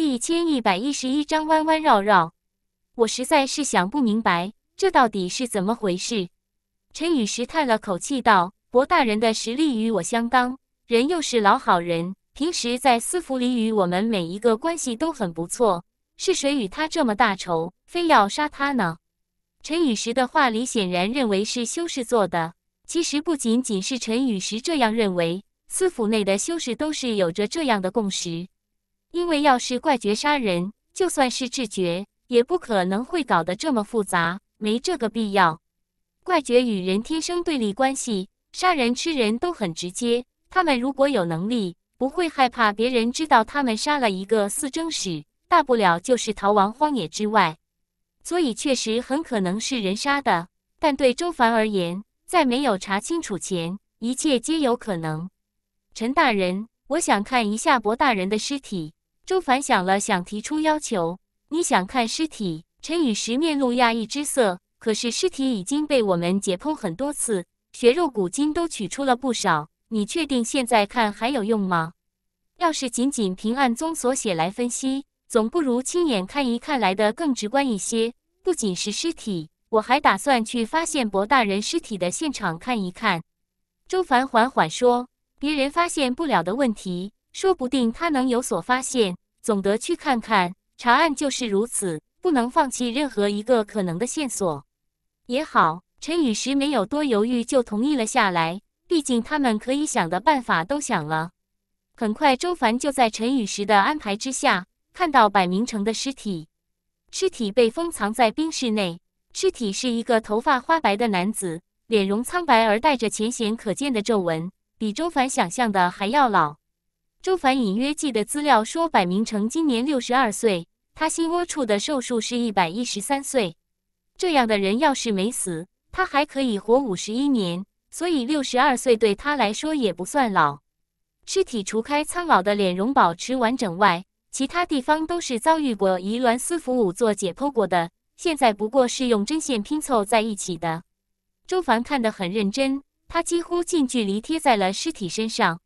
第一千一百一十一章弯弯绕绕，我实在是想不明白这到底是怎么回事。陈雨石叹了口气道：“博大人的实力与我相当，人又是老好人，平时在司府里与我们每一个关系都很不错，是谁与他这么大仇，非要杀他呢？”陈雨石的话里显然认为是修士做的。其实不仅仅是陈雨石这样认为，司府内的修士都是有着这样的共识。因为要是怪绝杀人，就算是智绝，也不可能会搞得这么复杂，没这个必要。怪绝与人天生对立关系，杀人吃人都很直接，他们如果有能力，不会害怕别人知道他们杀了一个四征使，大不了就是逃亡荒野之外。所以确实很可能是人杀的，但对周凡而言，在没有查清楚前，一切皆有可能。陈大人，我想看一下博大人的尸体。周凡想了想，提出要求：“你想看尸体？”陈雨石面露讶异之色。可是尸体已经被我们解剖很多次，血肉骨筋都取出了不少。你确定现在看还有用吗？要是仅仅凭案宗所写来分析，总不如亲眼看一看来的更直观一些。不仅是尸体，我还打算去发现博大人尸体的现场看一看。”周凡缓缓说：“别人发现不了的问题，说不定他能有所发现。”总得去看看，查案就是如此，不能放弃任何一个可能的线索。也好，陈雨石没有多犹豫就同意了下来。毕竟他们可以想的办法都想了。很快，周凡就在陈雨石的安排之下，看到百明成的尸体。尸体被封藏在冰室内，尸体是一个头发花白的男子，脸容苍白而带着浅显可见的皱纹，比周凡想象的还要老。周凡隐约记得资料说，百明成今年六十二岁。他心窝处的寿数是一百一十三岁，这样的人要是没死，他还可以活五十一年。所以六十二岁对他来说也不算老。尸体除开苍老的脸容保持完整外，其他地方都是遭遇过移鸾丝服五做解剖过的，现在不过是用针线拼凑在一起的。周凡看得很认真，他几乎近距离贴在了尸体身上。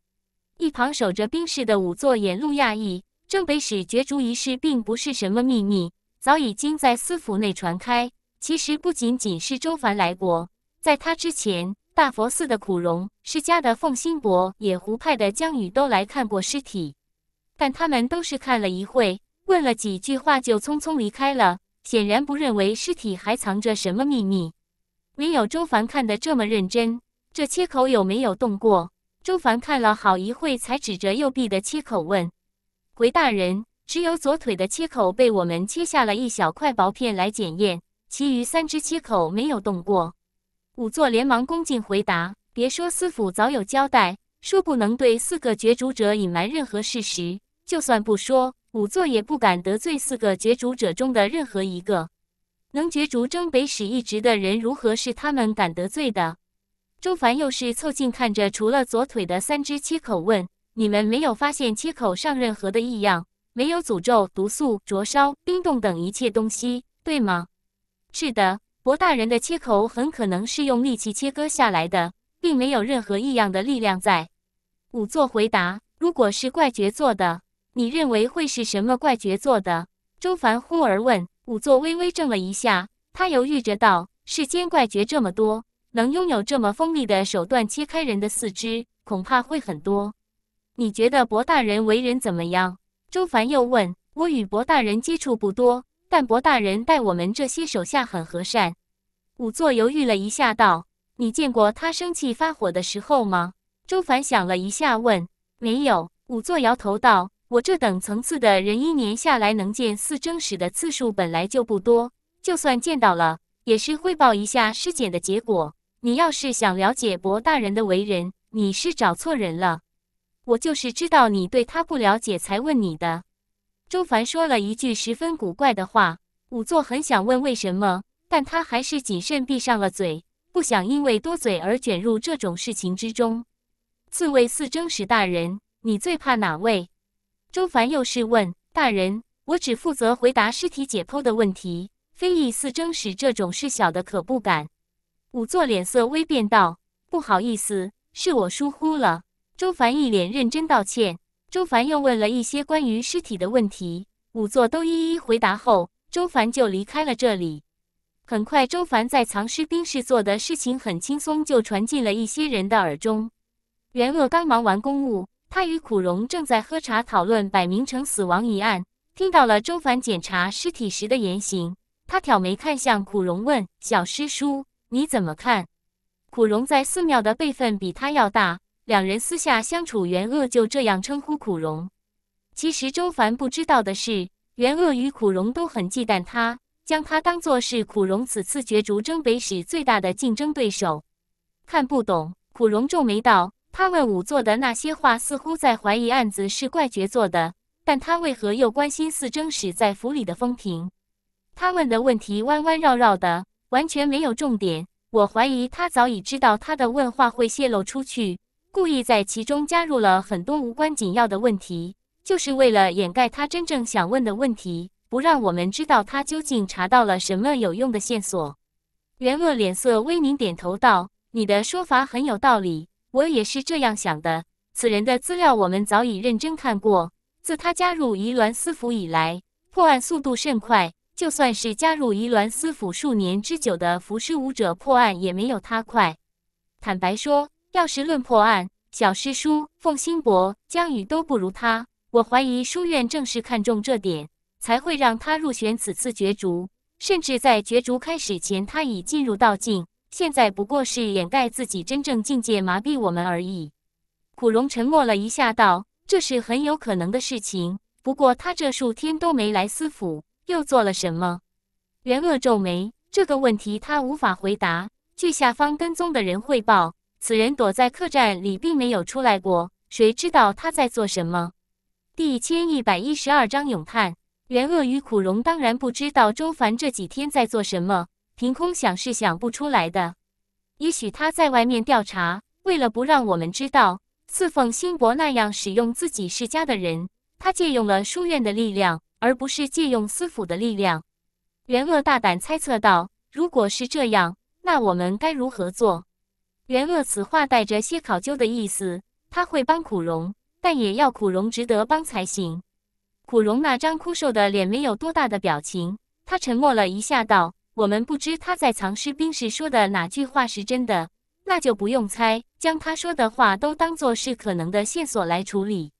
一旁守着兵士的仵作眼露亚异。正北使角逐一事，并不是什么秘密，早已经在私府内传开。其实不仅仅是周凡来过，在他之前，大佛寺的苦荣、释家的奉心伯、野狐派的江宇都来看过尸体，但他们都是看了一会，问了几句话就匆匆离开了，显然不认为尸体还藏着什么秘密。唯有周凡看得这么认真，这切口有没有动过？周凡看了好一会，才指着右臂的切口问：“回大人，只有左腿的切口被我们切下了一小块薄片来检验，其余三只切口没有动过。”仵作连忙恭敬回答：“别说司府早有交代，说不能对四个角逐者隐瞒任何事实。就算不说，仵作也不敢得罪四个角逐者中的任何一个。能角逐征北史一职的人，如何是他们敢得罪的？”周凡又是凑近看着，除了左腿的三只切口，问：“你们没有发现切口上任何的异样？没有诅咒、毒素、灼烧、冰冻等一切东西，对吗？”“是的，博大人的切口很可能是用利器切割下来的，并没有任何异样的力量在。”仵作回答。“如果是怪绝做的，你认为会是什么怪绝做的？”周凡忽而问。仵作微微怔了一下，他犹豫着道：“世间怪绝这么多。”能拥有这么锋利的手段切开人的四肢，恐怕会很多。你觉得博大人为人怎么样？周凡又问。我与博大人接触不多，但博大人待我们这些手下很和善。仵作犹豫了一下，道：“你见过他生气发火的时候吗？”周凡想了一下，问：“没有。”仵作摇头道：“我这等层次的人，一年下来能见四征使的次数本来就不多，就算见到了，也是汇报一下尸检的结果。”你要是想了解博大人的为人，你是找错人了。我就是知道你对他不了解，才问你的。周凡说了一句十分古怪的话，仵作很想问为什么，但他还是谨慎闭上了嘴，不想因为多嘴而卷入这种事情之中。刺猬四征使大人，你最怕哪位？周凡又是问大人，我只负责回答尸体解剖的问题，非议四征使这种事小的可不敢。五座脸色微变，道：“不好意思，是我疏忽了。”周凡一脸认真道歉。周凡又问了一些关于尸体的问题，五座都一一回答后，周凡就离开了这里。很快，周凡在藏尸兵室做的事情很轻松就传进了一些人的耳中。袁鄂刚忙完公务，他与苦荣正在喝茶讨论百明城死亡一案，听到了周凡检查尸体时的言行，他挑眉看向苦荣，问：“小师叔。”你怎么看？苦荣在寺庙的辈分比他要大，两人私下相处，元恶就这样称呼苦荣。其实周凡不知道的是，元恶与苦荣都很忌惮他，将他当做是苦荣此次角逐征北使最大的竞争对手。看不懂，苦荣皱眉道：“他问仵作的那些话，似乎在怀疑案子是怪绝做的，但他为何又关心四征使在府里的风评？他问的问题弯弯绕绕的。”完全没有重点。我怀疑他早已知道他的问话会泄露出去，故意在其中加入了很多无关紧要的问题，就是为了掩盖他真正想问的问题，不让我们知道他究竟查到了什么有用的线索。袁鄂脸色微凝，点头道：“你的说法很有道理，我也是这样想的。此人的资料我们早已认真看过，自他加入宜鸾私府以来，破案速度甚快。”就算是加入宜鸾司府数年之久的浮师武者破案也没有他快。坦白说，要是论破案，小师叔凤心伯、江宇都不如他。我怀疑书院正是看中这点，才会让他入选此次角逐。甚至在角逐开始前，他已进入道境，现在不过是掩盖自己真正境界，麻痹我们而已。苦荣沉默了一下，道：“这是很有可能的事情。不过他这数天都没来司府。”又做了什么？袁恶皱眉，这个问题他无法回答。据下方跟踪的人汇报，此人躲在客栈里，并没有出来过。谁知道他在做什么？第一千一百一十二章，咏叹。袁恶与苦荣当然不知道周凡这几天在做什么，凭空想是想不出来的。也许他在外面调查，为了不让我们知道，似奉辛伯那样使用自己世家的人，他借用了书院的力量。而不是借用司府的力量，元鄂大胆猜测道：“如果是这样，那我们该如何做？”元鄂此话带着些考究的意思，他会帮苦荣，但也要苦荣值得帮才行。苦荣那张枯瘦的脸没有多大的表情，他沉默了一下道：“我们不知他在藏尸兵时说的哪句话是真的，那就不用猜，将他说的话都当作是可能的线索来处理。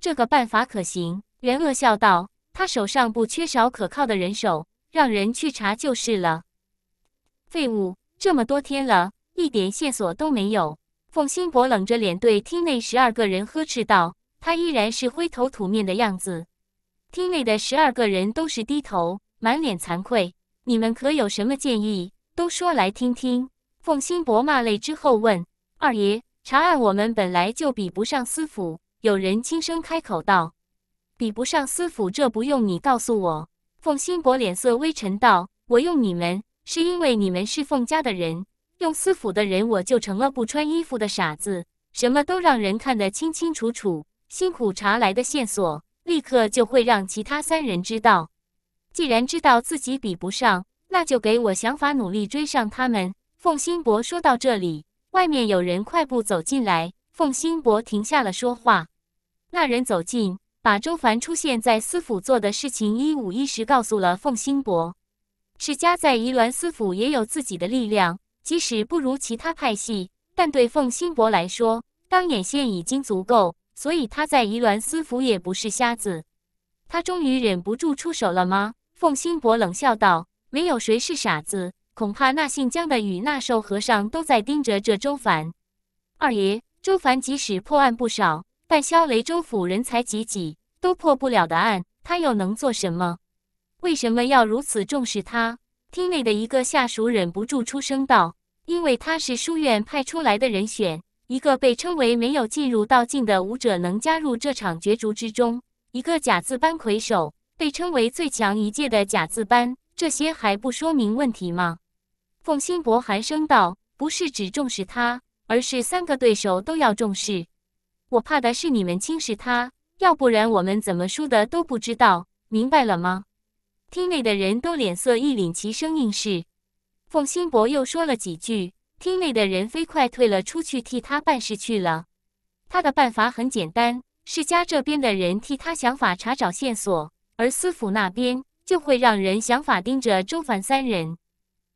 这个办法可行。”元鄂笑道。他手上不缺少可靠的人手，让人去查就是了。废物，这么多天了，一点线索都没有。凤新博冷着脸对厅内十二个人呵斥道：“他依然是灰头土面的样子。”厅内的十二个人都是低头，满脸惭愧。你们可有什么建议？都说来听听。凤新博骂累之后问：“二爷，查案我们本来就比不上司府。”有人轻声开口道。比不上司府，这不用你告诉我。凤新博脸色微沉道：“我用你们是因为你们是凤家的人，用司府的人，我就成了不穿衣服的傻子，什么都让人看得清清楚楚。辛苦查来的线索，立刻就会让其他三人知道。既然知道自己比不上，那就给我想法，努力追上他们。”凤新博说到这里，外面有人快步走进来，凤新博停下了说话。那人走近。把周凡出现在司府做的事情一五一十告诉了凤新博。世家在宜鸾司府也有自己的力量，即使不如其他派系，但对凤新博来说，当眼线已经足够。所以他在怡鸾司府也不是瞎子。他终于忍不住出手了吗？凤新博冷笑道：“没有谁是傻子，恐怕那姓江的与那瘦和尚都在盯着这周凡。二爷，周凡即使破案不少。”但萧雷州府人才济济，都破不了的案，他又能做什么？为什么要如此重视他？厅内的一个下属忍不住出声道：“因为他是书院派出来的人选，一个被称为没有进入道境的武者能加入这场角逐之中，一个甲字班魁首被称为最强一届的甲字班，这些还不说明问题吗？”凤心博寒声道：“不是只重视他，而是三个对手都要重视。”我怕的是你们轻视他，要不然我们怎么输的都不知道，明白了吗？厅内的人都脸色一凛，齐声应是。凤新博又说了几句，厅内的人飞快退了出去，替他办事去了。他的办法很简单：世家这边的人替他想法查找线索，而司府那边就会让人想法盯着周凡三人。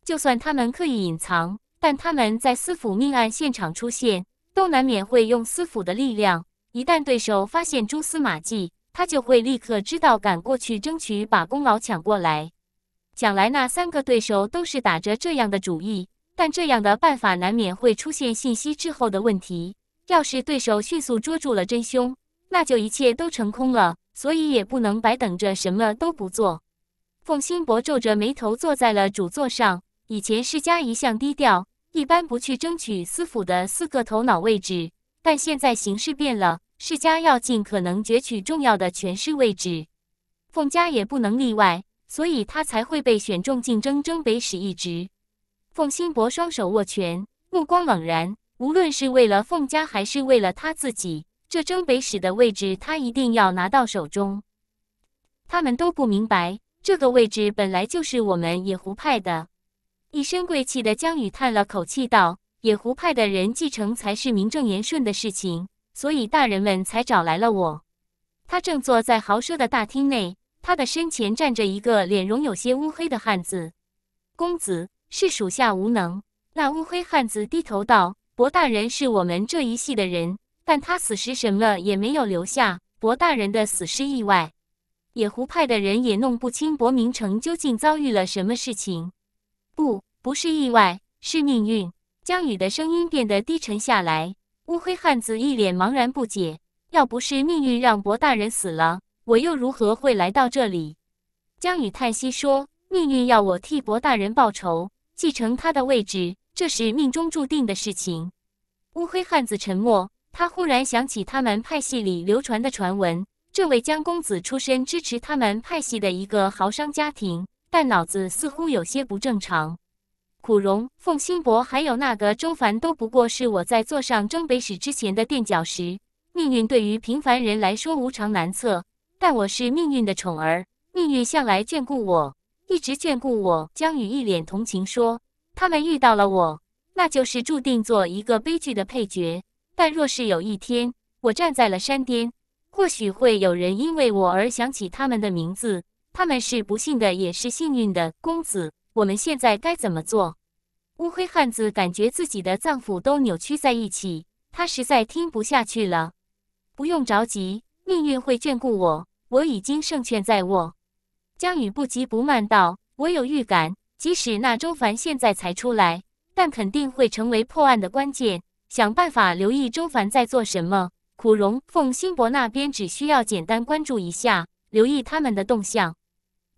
就算他们刻意隐藏，但他们在司府命案现场出现。都难免会用私府的力量，一旦对手发现蛛丝马迹，他就会立刻知道，赶过去争取把功劳抢过来。想来那三个对手都是打着这样的主意，但这样的办法难免会出现信息滞后的问题。要是对手迅速捉住了真凶，那就一切都成空了。所以也不能白等着，什么都不做。凤心博皱着眉头坐在了主座上，以前世家一向低调。一般不去争取司府的四个头脑位置，但现在形势变了，世家要尽可能攫取重要的权势位置，凤家也不能例外，所以他才会被选中竞争征北使一职。凤新伯双手握拳，目光冷然。无论是为了凤家，还是为了他自己，这征北使的位置他一定要拿到手中。他们都不明白，这个位置本来就是我们野狐派的。一身贵气的江宇叹了口气，道：“野狐派的人继承才是名正言顺的事情，所以大人们才找来了我。”他正坐在豪奢的大厅内，他的身前站着一个脸容有些乌黑的汉子。公子是属下无能。”那乌黑汉子低头道：“博大人是我们这一系的人，但他死时什么也没有留下。博大人的死是意外，野狐派的人也弄不清博明城究竟遭遇了什么事情。”不，不是意外，是命运。江宇的声音变得低沉下来。乌黑汉子一脸茫然不解。要不是命运让博大人死了，我又如何会来到这里？江宇叹息说：“命运要我替博大人报仇，继承他的位置，这是命中注定的事情。”乌黑汉子沉默。他忽然想起他们派系里流传的传闻：这位江公子出身支持他们派系的一个豪商家庭。但脑子似乎有些不正常。苦荣、凤新博，还有那个周凡，都不过是我在坐上征北使之前的垫脚石。命运对于平凡人来说无常难测，但我是命运的宠儿，命运向来眷顾我，一直眷顾我。江宇一脸同情说：“他们遇到了我，那就是注定做一个悲剧的配角。但若是有一天我站在了山巅，或许会有人因为我而想起他们的名字。”他们是不幸的，也是幸运的，公子。我们现在该怎么做？乌黑汉子感觉自己的脏腑都扭曲在一起，他实在听不下去了。不用着急，命运会眷顾我，我已经胜券在握。江宇不急不慢道：“我有预感，即使那周凡现在才出来，但肯定会成为破案的关键。想办法留意周凡在做什么。苦荣、奉新博那边只需要简单关注一下，留意他们的动向。”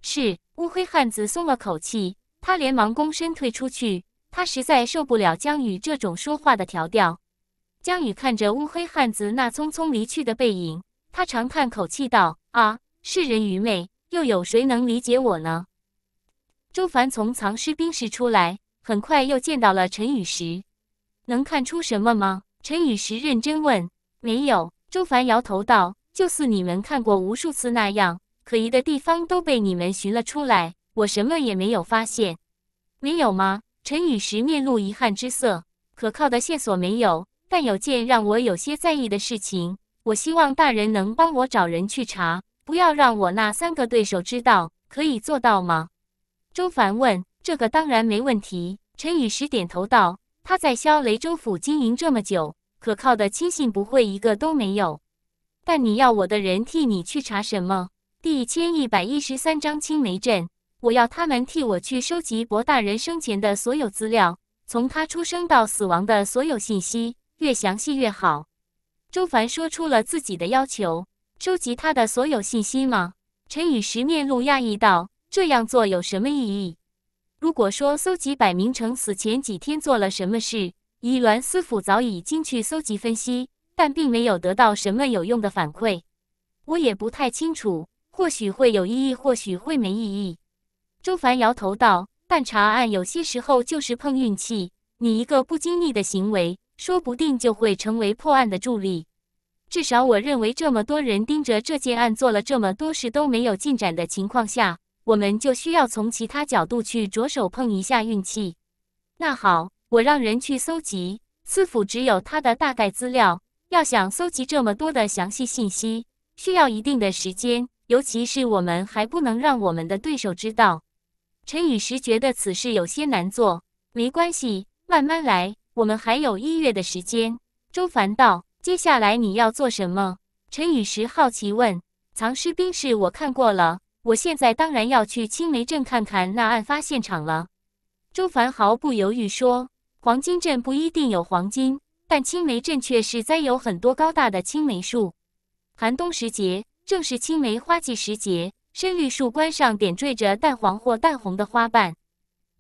是乌黑汉子松了口气，他连忙躬身退出去。他实在受不了江雨这种说话的调调。江雨看着乌黑汉子那匆匆离去的背影，他长叹口气道：“啊，世人愚昧，又有谁能理解我呢？”周凡从藏尸冰室出来，很快又见到了陈雨石。能看出什么吗？陈雨石认真问。没有，周凡摇头道：“就似你们看过无数次那样。”可疑的地方都被你们寻了出来，我什么也没有发现。没有吗？陈雨石面露遗憾之色。可靠的线索没有，但有件让我有些在意的事情，我希望大人能帮我找人去查，不要让我那三个对手知道。可以做到吗？周凡问。这个当然没问题。陈雨石点头道。他在萧雷州府经营这么久，可靠的亲信不会一个都没有。但你要我的人替你去查什么？第一千一百一十三章青梅镇。我要他们替我去收集博大人生前的所有资料，从他出生到死亡的所有信息，越详细越好。周凡说出了自己的要求：收集他的所有信息吗？陈雨石面露讶异道：“这样做有什么意义？如果说搜集百明城死前几天做了什么事，以栾司府早已经去搜集分析，但并没有得到什么有用的反馈，我也不太清楚。”或许会有意义，或许会没意义。周凡摇头道：“但查案有些时候就是碰运气，你一个不经意的行为，说不定就会成为破案的助力。至少我认为，这么多人盯着这件案做了这么多事都没有进展的情况下，我们就需要从其他角度去着手碰一下运气。那好，我让人去搜集。司府只有他的大概资料，要想搜集这么多的详细信息，需要一定的时间。”尤其是我们还不能让我们的对手知道。陈雨石觉得此事有些难做，没关系，慢慢来，我们还有一月的时间。周凡道：“接下来你要做什么？”陈雨石好奇问：“藏尸兵室？我看过了，我现在当然要去青梅镇看看那案发现场了。”周凡毫不犹豫说：“黄金镇不一定有黄金，但青梅镇却是栽有很多高大的青梅树，寒冬时节。”正是青梅花季时节，深绿树冠上点缀着淡黄或淡红的花瓣。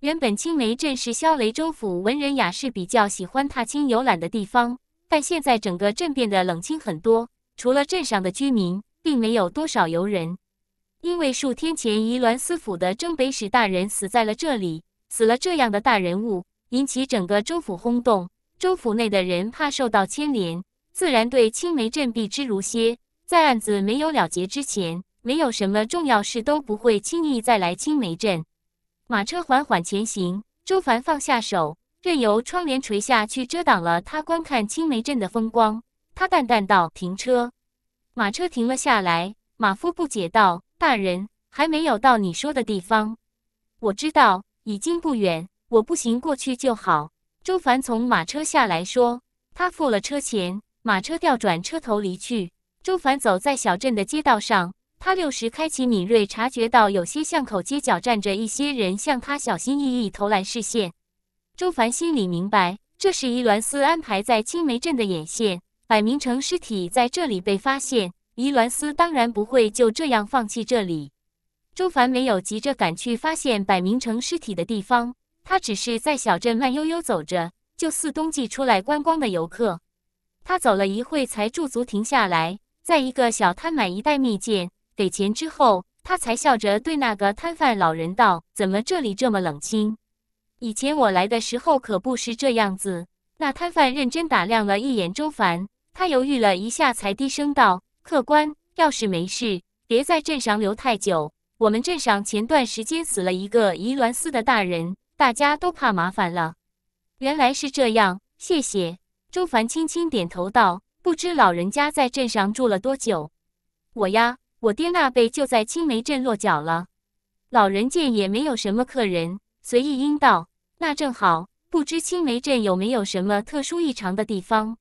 原本青梅镇是萧雷州府文人雅士比较喜欢踏青游览的地方，但现在整个镇变得冷清很多，除了镇上的居民，并没有多少游人。因为数天前，宜鸾司府的征北使大人死在了这里，死了这样的大人物，引起整个州府轰动，州府内的人怕受到牵连，自然对青梅镇避之如蝎。在案子没有了结之前，没有什么重要事都不会轻易再来青梅镇。马车缓缓前行，周凡放下手，任由窗帘垂下去遮挡了他观看青梅镇的风光。他淡淡道：“停车。”马车停了下来。马夫不解道：“大人还没有到你说的地方？”我知道，已经不远，我步行过去就好。周凡从马车下来说：“他付了车钱，马车调转车头离去。”周凡走在小镇的街道上，他六时开启敏锐，察觉到有些巷口街角站着一些人，向他小心翼翼投来视线。周凡心里明白，这是伊鸾斯安排在青梅镇的眼线。百明城尸体在这里被发现，伊鸾斯当然不会就这样放弃这里。周凡没有急着赶去发现百明城尸体的地方，他只是在小镇慢悠悠走着，就似冬季出来观光的游客。他走了一会，才驻足停下来。在一个小摊买一袋蜜饯，给钱之后，他才笑着对那个摊贩老人道：“怎么这里这么冷清？以前我来的时候可不是这样子。”那摊贩认真打量了一眼周凡，他犹豫了一下，才低声道：“客官，要是没事，别在镇上留太久。我们镇上前段时间死了一个宜鸾司的大人，大家都怕麻烦了。”原来是这样，谢谢。周凡轻轻点头道。不知老人家在镇上住了多久？我呀，我爹那辈就在青梅镇落脚了。老人见也没有什么客人，随意应道：“那正好，不知青梅镇有没有什么特殊异常的地方？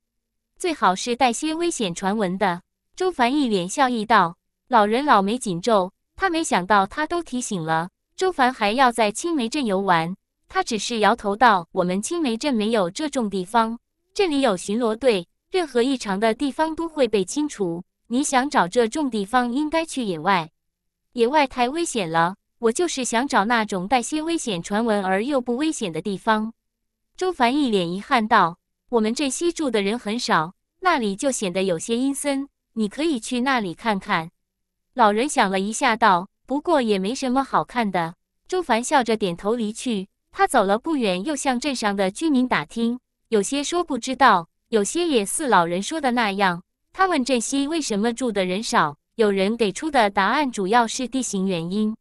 最好是带些危险传闻的。”周凡一脸笑意道：“老人老眉紧皱，他没想到他都提醒了，周凡还要在青梅镇游玩。”他只是摇头道：“我们青梅镇没有这种地方，这里有巡逻队。”任何异常的地方都会被清除。你想找这种地方，应该去野外。野外太危险了。我就是想找那种带些危险传闻而又不危险的地方。周凡一脸遗憾道：“我们这西住的人很少，那里就显得有些阴森。你可以去那里看看。”老人想了一下，道：“不过也没什么好看的。”周凡笑着点头离去。他走了不远，又向镇上的居民打听，有些说不知道。有些也似老人说的那样，他问镇西为什么住的人少，有人给出的答案主要是地形原因。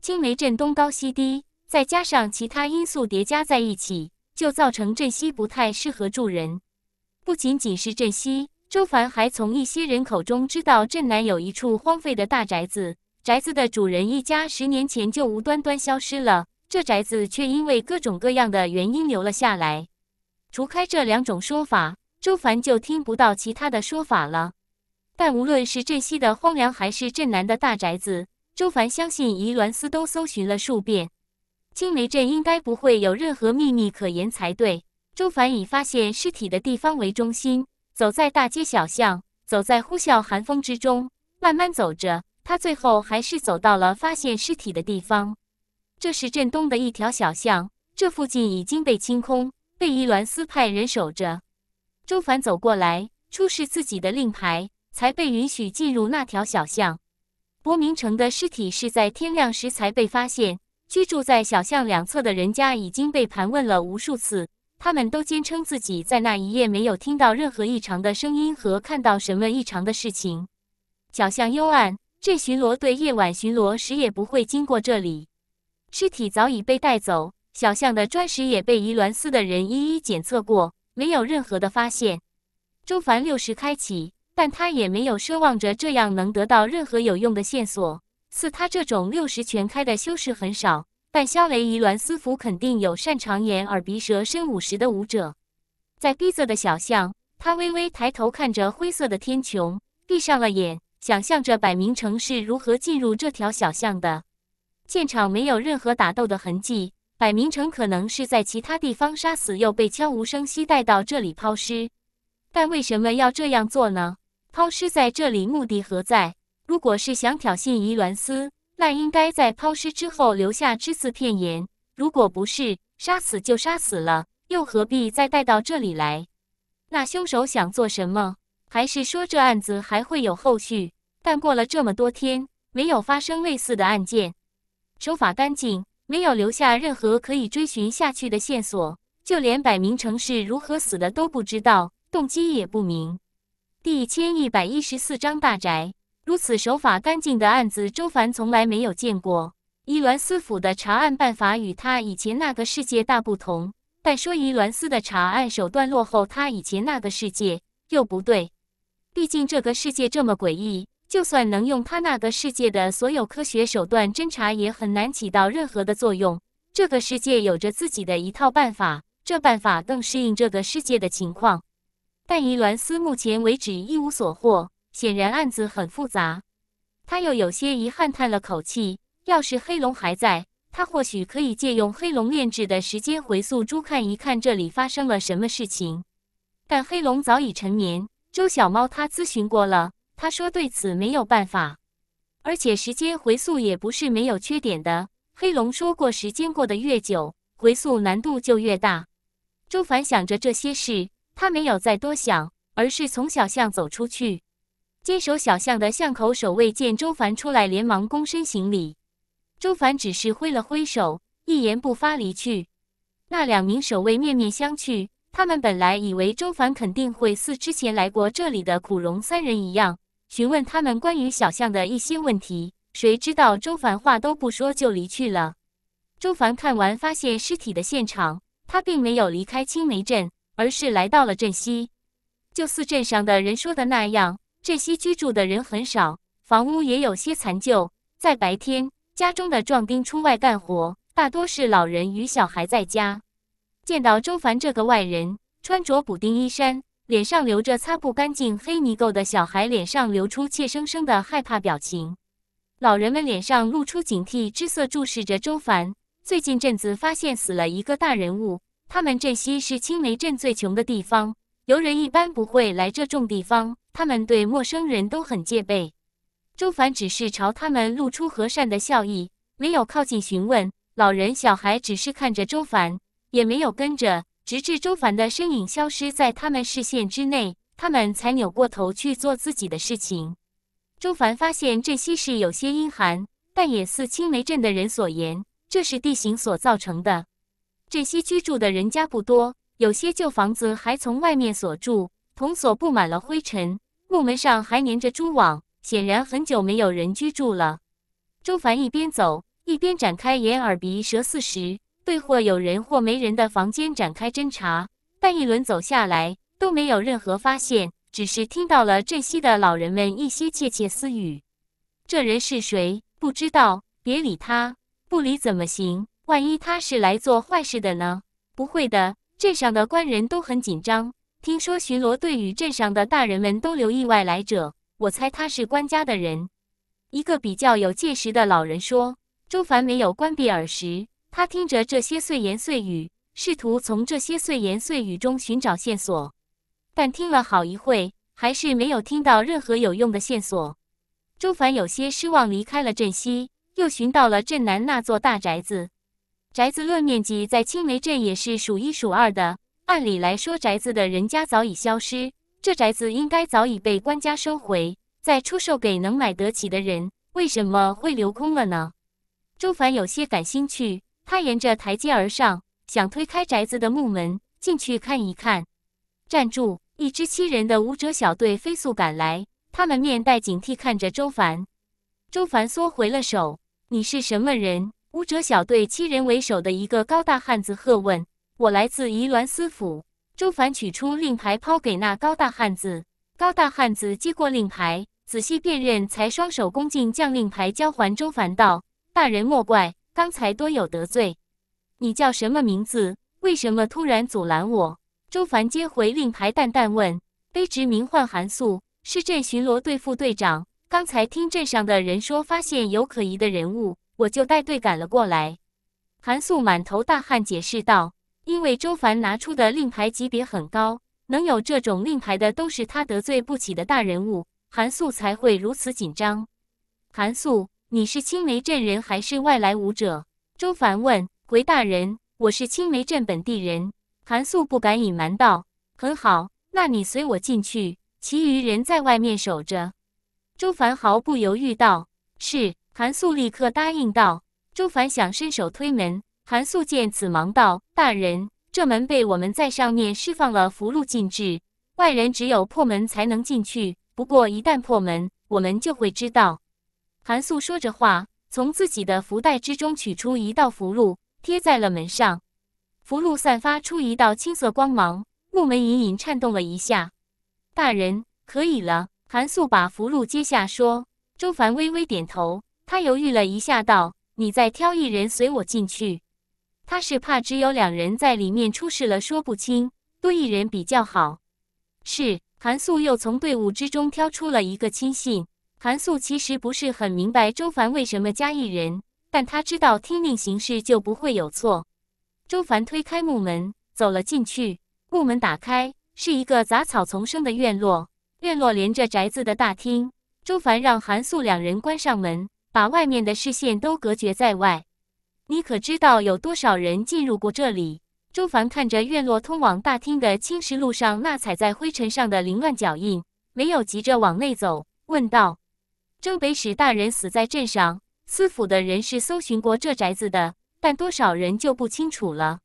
青梅镇东高西低，再加上其他因素叠加在一起，就造成镇西不太适合住人。不仅仅是镇西，周凡还从一些人口中知道镇南有一处荒废的大宅子，宅子的主人一家十年前就无端端消失了，这宅子却因为各种各样的原因留了下来。除开这两种说法。周凡就听不到其他的说法了，但无论是镇西的荒凉，还是镇南的大宅子，周凡相信伊鸾丝都搜寻了数遍，青梅镇应该不会有任何秘密可言才对。周凡以发现尸体的地方为中心，走在大街小巷，走在呼啸寒风之中，慢慢走着，他最后还是走到了发现尸体的地方。这是镇东的一条小巷，这附近已经被清空，被伊栾斯派人守着。周凡走过来，出示自己的令牌，才被允许进入那条小巷。博明成的尸体是在天亮时才被发现。居住在小巷两侧的人家已经被盘问了无数次，他们都坚称自己在那一夜没有听到任何异常的声音和看到什么异常的事情。小巷幽暗，这巡逻队夜晚巡逻，时也不会经过这里。尸体早已被带走，小巷的砖石也被宜鸾司的人一一检测过。没有任何的发现，周凡六十开启，但他也没有奢望着这样能得到任何有用的线索。似他这种六十全开的修士很少，但萧雷仪、栾斯福肯定有擅长眼、耳、鼻、舌、身五十的武者。在闭塞的小巷，他微微抬头看着灰色的天穹，闭上了眼，想象着百名城是如何进入这条小巷的。现场没有任何打斗的痕迹。百明城可能是在其他地方杀死，又被悄无声息带到这里抛尸。但为什么要这样做呢？抛尸在这里目的何在？如果是想挑衅伊鸾斯，那应该在抛尸之后留下只字片言。如果不是杀死就杀死了，又何必再带到这里来？那凶手想做什么？还是说这案子还会有后续？但过了这么多天，没有发生类似的案件，手法干净。没有留下任何可以追寻下去的线索，就连百名城市如何死的都不知道，动机也不明。第一千一百一十四章大宅，如此手法干净的案子，周凡从来没有见过。伊栾斯府的查案办法与他以前那个世界大不同，但说伊栾斯的查案手段落后，他以前那个世界又不对，毕竟这个世界这么诡异。就算能用他那个世界的所有科学手段侦查，也很难起到任何的作用。这个世界有着自己的一套办法，这办法更适应这个世界的情况。但伊兰斯目前为止一无所获，显然案子很复杂。他又有些遗憾，叹了口气。要是黑龙还在，他或许可以借用黑龙炼制的时间回溯珠看一看这里发生了什么事情。但黑龙早已沉眠，周小猫他咨询过了。他说：“对此没有办法，而且时间回溯也不是没有缺点的。”黑龙说过：“时间过得越久，回溯难度就越大。”周凡想着这些事，他没有再多想，而是从小巷走出去。坚守小巷的巷口守卫见周凡出来，连忙躬身行礼。周凡只是挥了挥手，一言不发离去。那两名守卫面面相觑，他们本来以为周凡肯定会似之前来过这里的苦荣三人一样。询问他们关于小巷的一些问题，谁知道周凡话都不说就离去了。周凡看完发现尸体的现场，他并没有离开青梅镇，而是来到了镇西。就似镇上的人说的那样，镇西居住的人很少，房屋也有些残旧。在白天，家中的壮丁出外干活，大多是老人与小孩在家。见到周凡这个外人，穿着补丁衣衫。脸上留着擦不干净黑泥垢的小孩脸上流出怯生生的害怕表情，老人们脸上露出警惕之色，注视着周凡。最近镇子发现死了一个大人物，他们镇西是青梅镇最穷的地方，游人一般不会来这种地方，他们对陌生人都很戒备。周凡只是朝他们露出和善的笑意，没有靠近询问。老人小孩只是看着周凡，也没有跟着。直至周凡的身影消失在他们视线之内，他们才扭过头去做自己的事情。周凡发现这西市有些阴寒，但也似青梅镇的人所言，这是地形所造成的。这西居住的人家不多，有些旧房子还从外面锁住，铜锁布满了灰尘，木门上还粘着蛛网，显然很久没有人居住了。周凡一边走一边展开眼耳鼻舌四时。对或有人或没人的房间展开侦查，但一轮走下来都没有任何发现，只是听到了镇西的老人们一些窃窃私语。这人是谁？不知道，别理他，不理怎么行？万一他是来做坏事的呢？不会的，镇上的官人都很紧张，听说巡逻队与镇上的大人们都留意外来者。我猜他是官家的人。一个比较有见识的老人说：“周凡没有关闭耳石，他听着这些碎言碎语，试图从这些碎言碎语中寻找线索，但听了好一会，还是没有听到任何有用的线索。周凡有些失望，离开了镇西，又寻到了镇南那座大宅子。宅子论面积，在青梅镇也是数一数二的。按理来说，宅子的人家早已消失，这宅子应该早已被官家收回，再出售给能买得起的人。为什么会留空了呢？周凡有些感兴趣。他沿着台阶而上，想推开宅子的木门进去看一看。站住！一支七人的武者小队飞速赶来，他们面带警惕看着周凡。周凡缩回了手：“你是什么人？”武者小队七人为首的一个高大汉子喝问：“我来自宜鸾司府。”周凡取出令牌抛给那高大汉子，高大汉子接过令牌，仔细辨认，才双手恭敬将令牌交还周凡道：“大人莫怪。”刚才多有得罪，你叫什么名字？为什么突然阻拦我？周凡接回令牌，淡淡问：“卑职名唤韩素，是镇巡逻队副队长。刚才听镇上的人说发现有可疑的人物，我就带队赶了过来。”韩素满头大汗解释道：“因为周凡拿出的令牌级别很高，能有这种令牌的都是他得罪不起的大人物，韩素才会如此紧张。”韩素。你是青梅镇人还是外来武者？周凡问。回大人，我是青梅镇本地人。韩素不敢隐瞒道。很好，那你随我进去，其余人在外面守着。周凡毫不犹豫道。是。韩素立刻答应道。周凡想伸手推门，韩素见此忙道：大人，这门被我们在上面释放了符箓禁制，外人只有破门才能进去。不过一旦破门，我们就会知道。韩素说着话，从自己的福袋之中取出一道符箓，贴在了门上。符箓散发出一道青色光芒，木门隐隐颤动了一下。大人，可以了。韩素把符箓接下，说：“周凡微微点头，他犹豫了一下，道：‘你再挑一人随我进去。’他是怕只有两人在里面出事了说不清，多一人比较好。”是。韩素又从队伍之中挑出了一个亲信。韩素其实不是很明白周凡为什么加一人，但他知道听令行事就不会有错。周凡推开木门，走了进去。木门打开，是一个杂草丛生的院落，院落连着宅子的大厅。周凡让韩素两人关上门，把外面的视线都隔绝在外。你可知道有多少人进入过这里？周凡看着院落通往大厅的青石路上那踩在灰尘上的凌乱脚印，没有急着往内走，问道。征北使大人死在镇上，司府的人是搜寻过这宅子的，但多少人就不清楚了。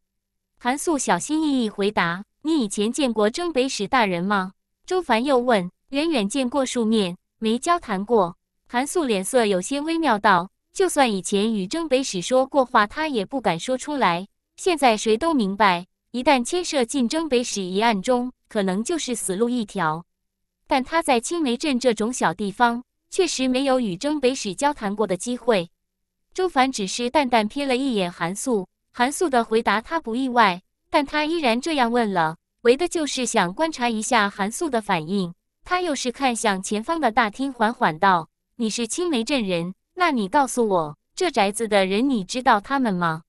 韩素小心翼翼回答：“你以前见过征北使大人吗？”周凡又问：“远远见过数面，没交谈过。”韩素脸色有些微妙道：“就算以前与征北使说过话，他也不敢说出来。现在谁都明白，一旦牵涉进征北使一案中，可能就是死路一条。但他在青梅镇这种小地方。”确实没有与征北使交谈过的机会，周凡只是淡淡瞥了一眼韩素。韩素的回答他不意外，但他依然这样问了，为的就是想观察一下韩素的反应。他又是看向前方的大厅，缓缓道：“你是青梅镇人，那你告诉我，这宅子的人你知道他们吗？”“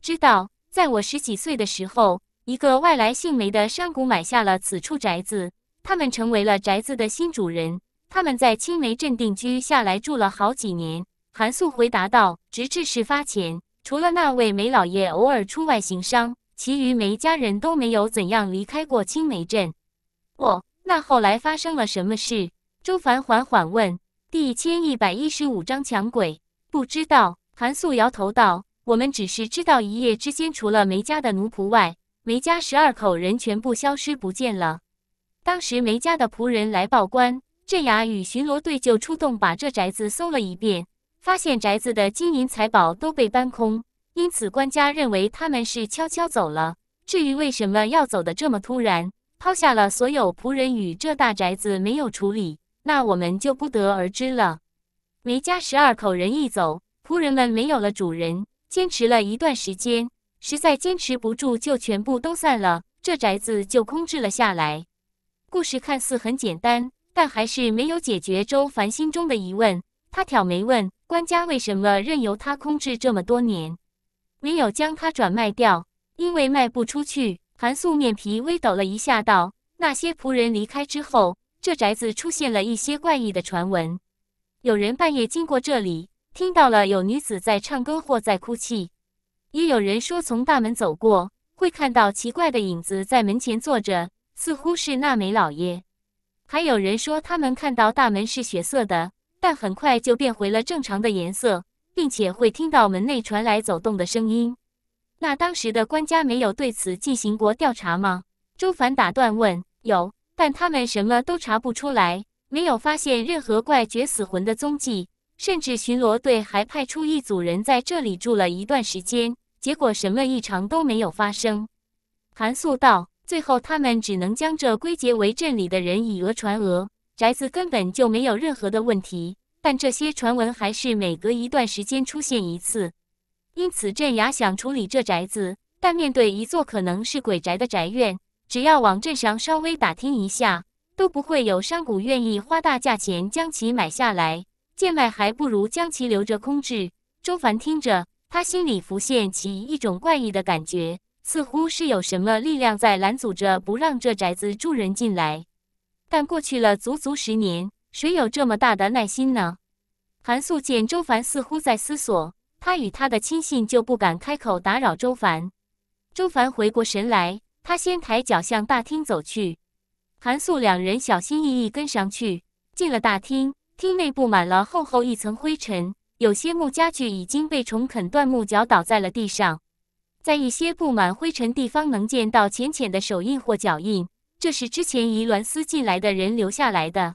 知道，在我十几岁的时候，一个外来姓梅的山谷买下了此处宅子，他们成为了宅子的新主人。”他们在青梅镇定居下来住了好几年。韩素回答道：“直至事发前，除了那位梅老爷偶尔出外行商，其余梅家人都没有怎样离开过青梅镇。”“哦，那后来发生了什么事？”周凡缓缓问。“第一千一百一十五章抢鬼。”“不知道。”韩素摇头道：“我们只是知道一夜之间，除了梅家的奴仆外，梅家十二口人全部消失不见了。当时梅家的仆人来报官。”镇衙与巡逻队就出动，把这宅子搜了一遍，发现宅子的金银财宝都被搬空，因此官家认为他们是悄悄走了。至于为什么要走的这么突然，抛下了所有仆人与这大宅子没有处理，那我们就不得而知了。梅家十二口人一走，仆人们没有了主人，坚持了一段时间，实在坚持不住，就全部都散了，这宅子就空置了下来。故事看似很简单。但还是没有解决周凡心中的疑问。他挑眉问：“官家为什么任由他空置这么多年，没有将他转卖掉？”因为卖不出去。韩素面皮微抖了一下，道：“那些仆人离开之后，这宅子出现了一些怪异的传闻。有人半夜经过这里，听到了有女子在唱歌或在哭泣；也有人说从大门走过，会看到奇怪的影子在门前坐着，似乎是那美老爷。”还有人说，他们看到大门是血色的，但很快就变回了正常的颜色，并且会听到门内传来走动的声音。那当时的官家没有对此进行过调查吗？周凡打断问：“有，但他们什么都查不出来，没有发现任何怪绝死魂的踪迹，甚至巡逻队还派出一组人在这里住了一段时间，结果什么异常都没有发生。”韩素道。最后，他们只能将这归结为镇里的人以讹传讹，宅子根本就没有任何的问题。但这些传闻还是每隔一段时间出现一次，因此镇衙想处理这宅子，但面对一座可能是鬼宅的宅院，只要往镇上稍微打听一下，都不会有商贾愿意花大价钱将其买下来，贱卖还不如将其留着空置。周凡听着，他心里浮现起一种怪异的感觉。似乎是有什么力量在拦阻着，不让这宅子住人进来。但过去了足足十年，谁有这么大的耐心呢？韩素见周凡似乎在思索，他与他的亲信就不敢开口打扰周凡。周凡回过神来，他先抬脚向大厅走去，韩素两人小心翼翼跟上去。进了大厅，厅内布满了厚厚一层灰尘，有些木家具已经被虫啃断木脚，倒在了地上。在一些布满灰尘地方能见到浅浅的手印或脚印，这是之前移鸾司进来的人留下来的。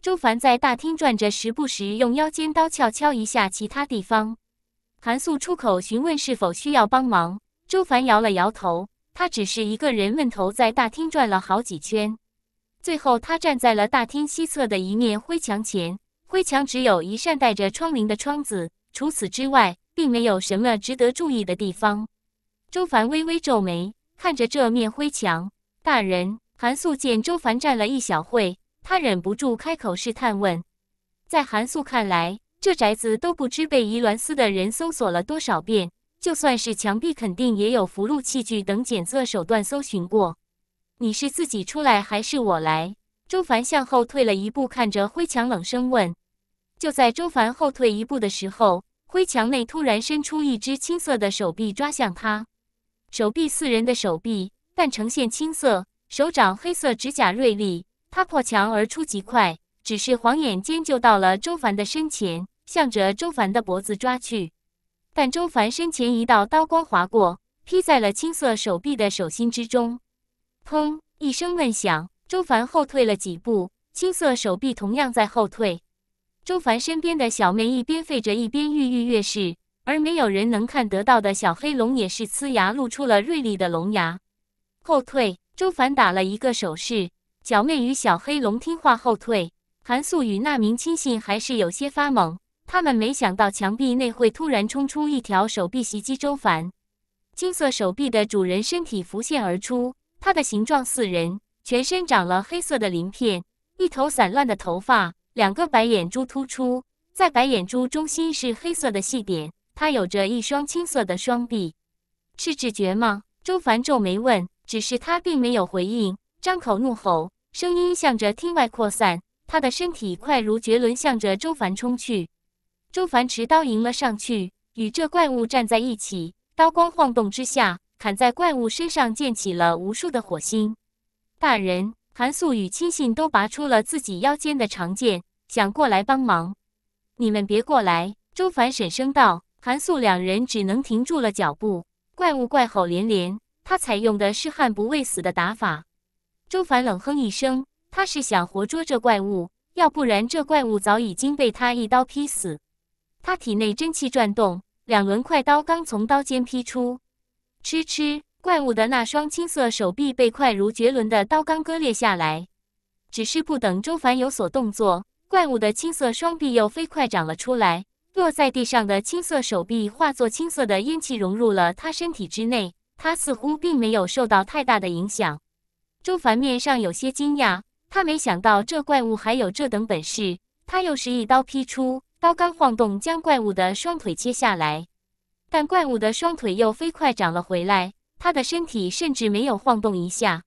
周凡在大厅转着，时不时用腰间刀撬敲一下其他地方。韩素出口询问是否需要帮忙，周凡摇了摇头，他只是一个人闷头在大厅转了好几圈。最后，他站在了大厅西侧的一面灰墙前，灰墙只有一扇带着窗棂的窗子，除此之外，并没有什么值得注意的地方。周凡微微皱眉，看着这面灰墙。大人，韩素见周凡站了一小会，他忍不住开口试探问：“在韩素看来，这宅子都不知被仪鸾司的人搜索了多少遍，就算是墙壁，肯定也有符箓器具等检测手段搜寻过。你是自己出来，还是我来？”周凡向后退了一步，看着灰墙，冷声问：“就在周凡后退一步的时候，灰墙内突然伸出一只青色的手臂，抓向他。”手臂四人的手臂，但呈现青色，手掌黑色指甲锐利，他破墙而出极快，只是晃眼间就到了周凡的身前，向着周凡的脖子抓去。但周凡身前一道刀光划过，劈在了青色手臂的手心之中，砰一声闷响，周凡后退了几步，青色手臂同样在后退。周凡身边的小妹一边吠着一边欲欲跃势。而没有人能看得到的小黑龙也是呲牙，露出了锐利的龙牙，后退。周凡打了一个手势，小妹与小黑龙听话后退。韩素与那名亲信还是有些发懵，他们没想到墙壁内会突然冲出一条手臂袭击周凡。金色手臂的主人身体浮现而出，它的形状似人，全身长了黑色的鳞片，一头散乱的头发，两个白眼珠突出，在白眼珠中心是黑色的细点。他有着一双青色的双臂，是直觉吗？周凡皱眉问。只是他并没有回应，张口怒吼，声音向着厅外扩散。他的身体快如绝伦，向着周凡冲去。周凡持刀迎了上去，与这怪物站在一起。刀光晃动之下，砍在怪物身上溅起了无数的火星。大人，韩素与亲信都拔出了自己腰间的长剑，想过来帮忙。你们别过来！周凡沈声道。韩素两人只能停住了脚步，怪物怪吼连连。他采用的是悍不畏死的打法。周凡冷哼一声，他是想活捉这怪物，要不然这怪物早已经被他一刀劈死。他体内真气转动，两轮快刀刚从刀尖劈出，嗤嗤，怪物的那双青色手臂被快如绝伦的刀刚割裂下来。只是不等周凡有所动作，怪物的青色双臂又飞快长了出来。落在地上的青色手臂化作青色的烟气融入了他身体之内，他似乎并没有受到太大的影响。周凡面上有些惊讶，他没想到这怪物还有这等本事。他又是一刀劈出，刀刚晃动，将怪物的双腿切下来，但怪物的双腿又飞快长了回来，他的身体甚至没有晃动一下。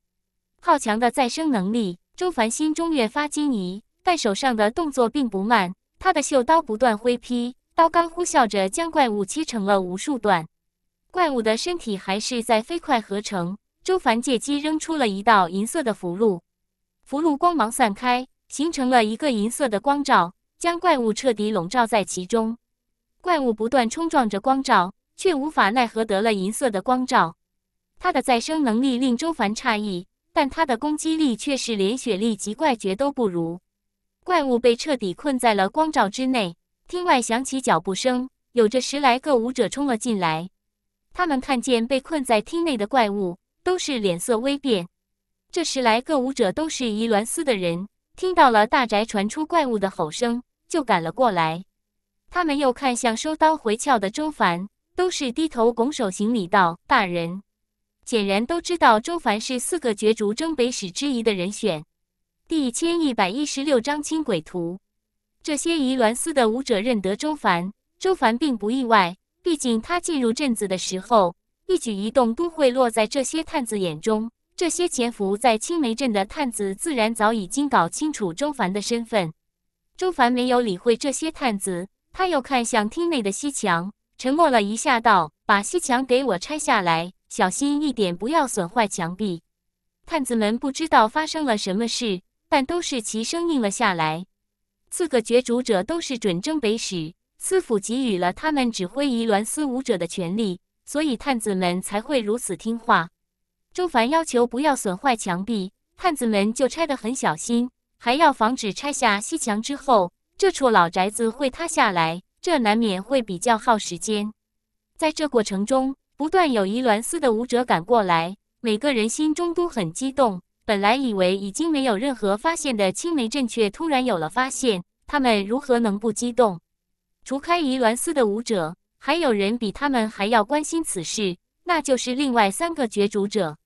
好强的再生能力，周凡心中越发惊疑，但手上的动作并不慢。他的袖刀不断挥劈，刀罡呼啸着将怪物切成了无数段。怪物的身体还是在飞快合成。周凡借机扔出了一道银色的符箓，符箓光芒散开，形成了一个银色的光罩，将怪物彻底笼罩在其中。怪物不断冲撞着光罩，却无法奈何得了银色的光罩。他的再生能力令周凡诧异，但他的攻击力却是连雪莉及怪绝都不如。怪物被彻底困在了光照之内。厅外响起脚步声，有着十来个舞者冲了进来。他们看见被困在厅内的怪物，都是脸色微变。这十来个舞者都是夷鸾斯的人，听到了大宅传出怪物的吼声，就赶了过来。他们又看向收刀回鞘的周凡，都是低头拱手行礼道：“大人。”显然都知道周凡是四个角逐征北使之一的人选。第一千一百一十六章轻轨图。这些疑鸾司的武者认得周凡，周凡并不意外，毕竟他进入镇子的时候，一举一动都会落在这些探子眼中。这些潜伏在青梅镇的探子自然早已经搞清楚周凡的身份。周凡没有理会这些探子，他又看向厅内的西墙，沉默了一下，道：“把西墙给我拆下来，小心一点，不要损坏墙壁。”探子们不知道发生了什么事。但都是其生硬了下来。四个角逐者都是准征北使，司府给予了他们指挥仪鸾司武者的权利，所以探子们才会如此听话。周凡要求不要损坏墙壁，探子们就拆得很小心，还要防止拆下西墙之后这处老宅子会塌下来。这难免会比较耗时间。在这过程中，不断有仪鸾司的武者赶过来，每个人心中都很激动。本来以为已经没有任何发现的青梅镇，却突然有了发现，他们如何能不激动？除开宜鸾寺的武者，还有人比他们还要关心此事，那就是另外三个角逐者。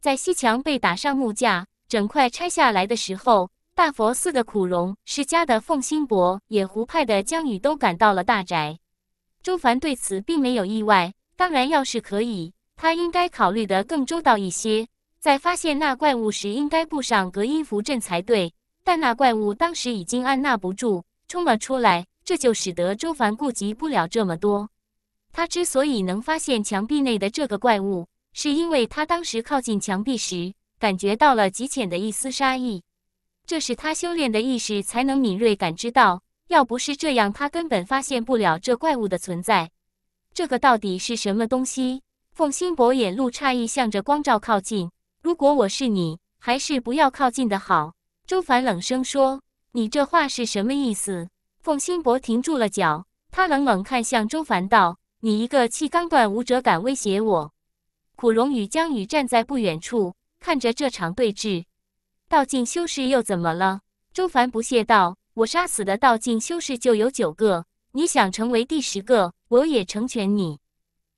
在西墙被打上木架，整块拆下来的时候，大佛寺的苦荣、释家的凤心伯、野狐派的江宇都赶到了大宅。周凡对此并没有意外，当然，要是可以，他应该考虑得更周到一些。在发现那怪物时，应该布上隔音符阵才对。但那怪物当时已经按捺不住，冲了出来，这就使得周凡顾及不了这么多。他之所以能发现墙壁内的这个怪物，是因为他当时靠近墙壁时，感觉到了极浅的一丝杀意，这是他修炼的意识才能敏锐感知到。要不是这样，他根本发现不了这怪物的存在。这个到底是什么东西？凤心博眼露诧异，向着光照靠近。如果我是你，还是不要靠近的好。”周凡冷声说。“你这话是什么意思？”凤心博停住了脚，他冷冷看向周凡道：“你一个气刚断武者敢威胁我？”苦荣与江宇站在不远处，看着这场对峙。道境修士又怎么了？”周凡不屑道：“我杀死的道境修士就有九个，你想成为第十个，我也成全你。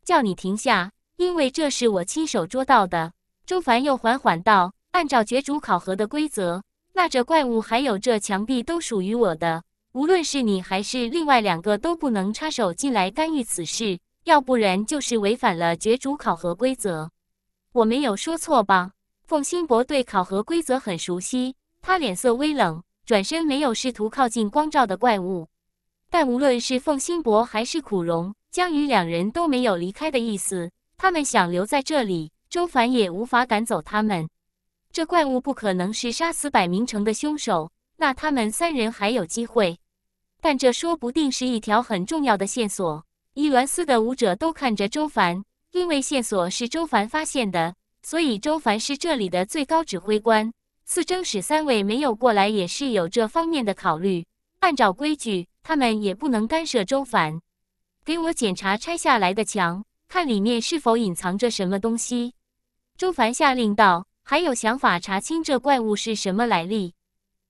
叫你停下，因为这是我亲手捉到的。”周凡又缓缓道：“按照角逐考核的规则，那这怪物还有这墙壁都属于我的。无论是你还是另外两个，都不能插手进来干预此事，要不然就是违反了角逐考核规则。我没有说错吧？”凤心博对考核规则很熟悉，他脸色微冷，转身没有试图靠近光照的怪物。但无论是凤心博还是苦荣江宇两人，都没有离开的意思。他们想留在这里。周凡也无法赶走他们，这怪物不可能是杀死百明城的凶手。那他们三人还有机会，但这说不定是一条很重要的线索。伊兰斯的武者都看着周凡，因为线索是周凡发现的，所以周凡是这里的最高指挥官。四征使三位没有过来，也是有这方面的考虑。按照规矩，他们也不能干涉周凡。给我检查拆下来的墙，看里面是否隐藏着什么东西。苏凡下令道：“还有想法查清这怪物是什么来历？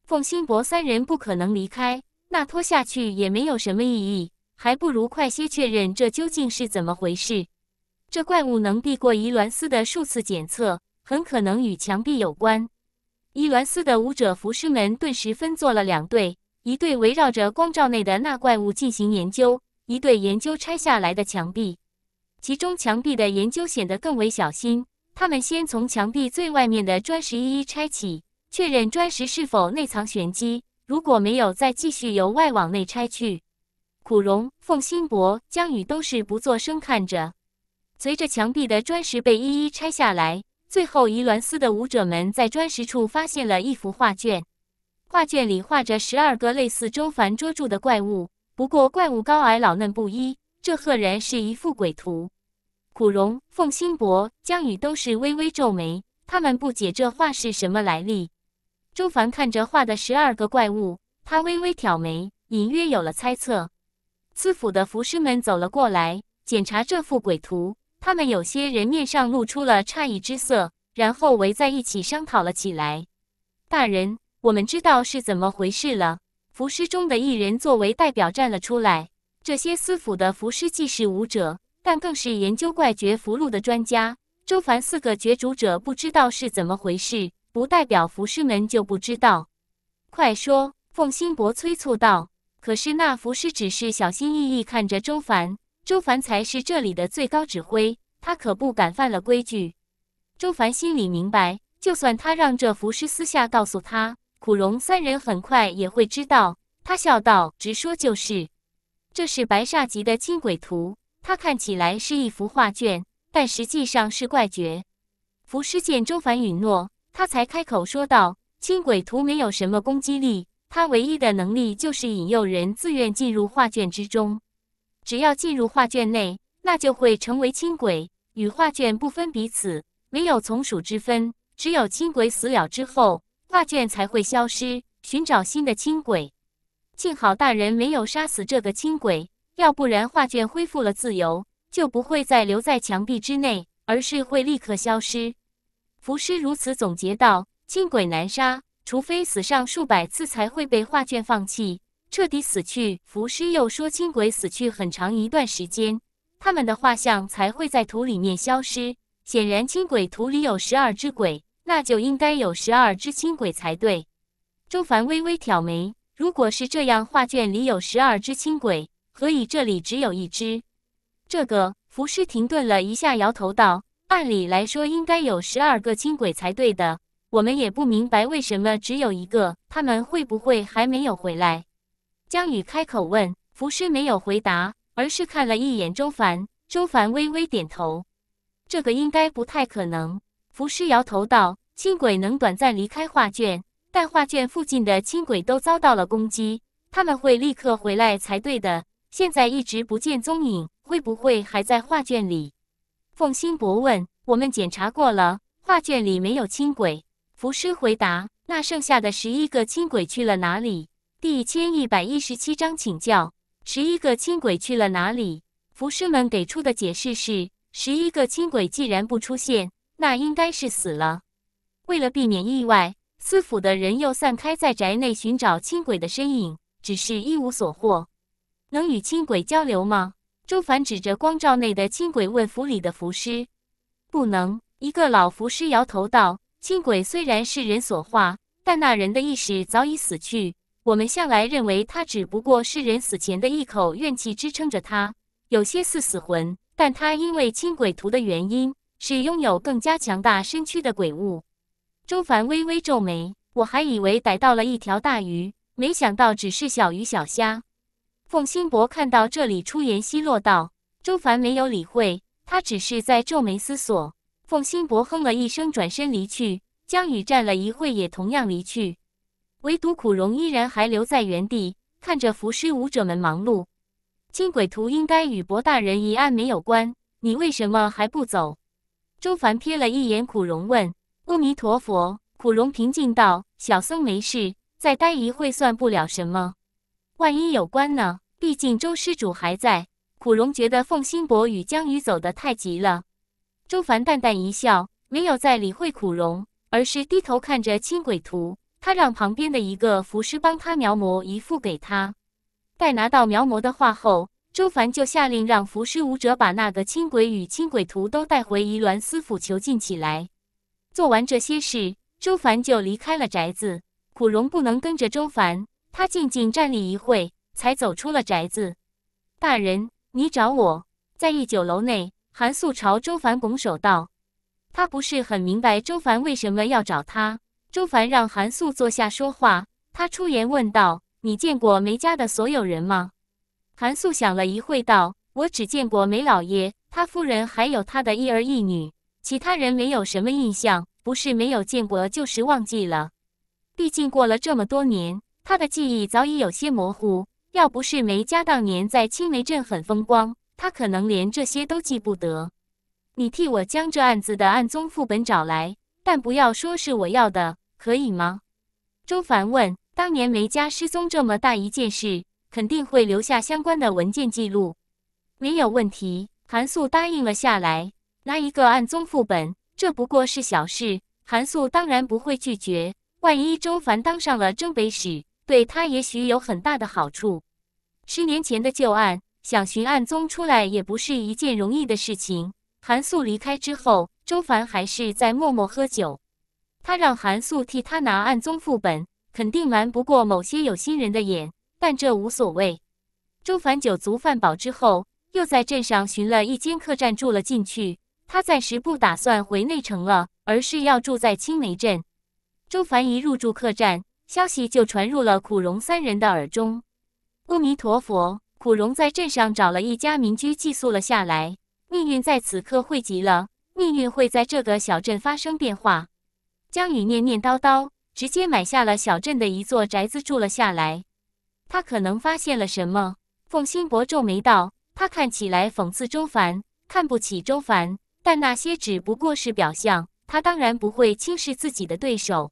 凤新博三人不可能离开，那拖下去也没有什么意义，还不如快些确认这究竟是怎么回事。这怪物能避过伊鸾斯的数次检测，很可能与墙壁有关。”伊鸾斯的武者服师们顿时分作了两队，一队围绕着光照内的那怪物进行研究，一队研究拆下来的墙壁。其中墙壁的研究显得更为小心。他们先从墙壁最外面的砖石一一拆起，确认砖石是否内藏玄机。如果没有，再继续由外往内拆去。苦荣、凤新博、江宇都是不作声看着。随着墙壁的砖石被一一拆下来，最后伊兰斯的武者们在砖石处发现了一幅画卷。画卷里画着十二个类似周凡捉住的怪物，不过怪物高矮老嫩不一，这赫然是一幅鬼图。古荣、凤心博、江宇都是微微皱眉，他们不解这画是什么来历。周凡看着画的十二个怪物，他微微挑眉，隐约有了猜测。司府的符师们走了过来，检查这幅鬼图，他们有些人面上露出了诧异之色，然后围在一起商讨了起来。大人，我们知道是怎么回事了。符师中的一人作为代表站了出来，这些司府的符师既是武者。但更是研究怪绝符箓的专家。周凡四个角逐者不知道是怎么回事，不代表符师们就不知道。快说！凤新博催促道。可是那符师只是小心翼翼看着周凡，周凡才是这里的最高指挥，他可不敢犯了规矩。周凡心里明白，就算他让这符师私下告诉他，苦荣三人很快也会知道。他笑道：“直说就是，这是白煞级的轻鬼图。”他看起来是一幅画卷，但实际上是怪绝。符师见周凡允诺，他才开口说道：“青鬼图没有什么攻击力，他唯一的能力就是引诱人自愿进入画卷之中。只要进入画卷内，那就会成为青鬼，与画卷不分彼此，没有从属之分。只有青鬼死了之后，画卷才会消失，寻找新的青鬼。幸好大人没有杀死这个青鬼。”要不然，画卷恢复了自由，就不会再留在墙壁之内，而是会立刻消失。浮师如此总结道：“轻鬼难杀，除非死上数百次，才会被画卷放弃，彻底死去。”浮师又说：“轻鬼死去很长一段时间，他们的画像才会在土里面消失。显然，轻鬼土里有十二只鬼，那就应该有十二只轻鬼才对。”周凡微微挑眉：“如果是这样，画卷里有十二只轻鬼。”何以这里只有一只？这个浮尸停顿了一下，摇头道：“按理来说，应该有十二个轻轨才对的。我们也不明白为什么只有一个。他们会不会还没有回来？”江宇开口问。浮尸没有回答，而是看了一眼周凡。周凡微微点头：“这个应该不太可能。”浮尸摇头道：“轻轨能短暂离开画卷，但画卷附近的轻轨都遭到了攻击，他们会立刻回来才对的。”现在一直不见踪影，会不会还在画卷里？奉新博问。我们检查过了，画卷里没有轻轨。浮师回答。那剩下的十一个轻轨去了哪里？第一千一百一十七章请教。十一个轻轨去了哪里？浮师们给出的解释是：十一个轻轨既然不出现，那应该是死了。为了避免意外，司府的人又散开在宅内寻找轻轨的身影，只是一无所获。能与轻鬼交流吗？周凡指着光照内的轻鬼问府里的符师：“不能。”一个老符师摇头道：“轻鬼虽然是人所化，但那人的意识早已死去。我们向来认为他只不过是人死前的一口怨气支撑着他，有些似死魂。但他因为轻鬼图的原因，是拥有更加强大身躯的鬼物。”周凡微微皱眉：“我还以为逮到了一条大鱼，没想到只是小鱼小虾。”凤新博看到这里，出言奚落道：“周凡没有理会他，只是在皱眉思索。”凤新博哼了一声，转身离去。江宇站了一会，也同样离去。唯独苦荣依然还留在原地，看着浮尸舞者们忙碌。金鬼图应该与伯大人一案没有关，你为什么还不走？周凡瞥了一眼苦荣，问：“阿弥陀佛。”苦荣平静道：“小僧没事，再待一会算不了什么。”万一有关呢？毕竟周施主还在。苦荣觉得凤新伯与江宇走得太急了。周凡淡淡一笑，没有再理会苦荣，而是低头看着轻轨图。他让旁边的一个符师帮他描摹一幅给他。待拿到描摹的画后，周凡就下令让符师武者把那个轻轨与轻轨图都带回宜鸾司府囚禁起来。做完这些事，周凡就离开了宅子。苦荣不能跟着周凡。他静静站立一会，才走出了宅子。大人，你找我？在一酒楼内，韩素朝周凡拱手道。他不是很明白周凡为什么要找他。周凡让韩素坐下说话。他出言问道：“你见过梅家的所有人吗？”韩素想了一会，道：“我只见过梅老爷、他夫人，还有他的一儿一女，其他人没有什么印象。不是没有见过，就是忘记了。毕竟过了这么多年。”他的记忆早已有些模糊，要不是梅家当年在青梅镇很风光，他可能连这些都记不得。你替我将这案子的案宗副本找来，但不要说是我要的，可以吗？周凡问。当年梅家失踪这么大一件事，肯定会留下相关的文件记录。没有问题，韩素答应了下来。拿一个案宗副本，这不过是小事，韩素当然不会拒绝。万一周凡当上了征北使，对他也许有很大的好处。十年前的旧案，想寻案宗出来也不是一件容易的事情。韩素离开之后，周凡还是在默默喝酒。他让韩素替他拿案宗副本，肯定瞒不过某些有心人的眼，但这无所谓。周凡酒足饭饱之后，又在镇上寻了一间客栈住了进去。他暂时不打算回内城了，而是要住在青梅镇。周凡一入住客栈。消息就传入了苦荣三人的耳中。阿弥陀佛，苦荣在镇上找了一家民居寄宿了下来。命运在此刻汇集了，命运会在这个小镇发生变化。江宇念念叨叨，直接买下了小镇的一座宅子住了下来。他可能发现了什么？凤新博皱眉道：“他看起来讽刺周凡，看不起周凡，但那些只不过是表象。他当然不会轻视自己的对手。”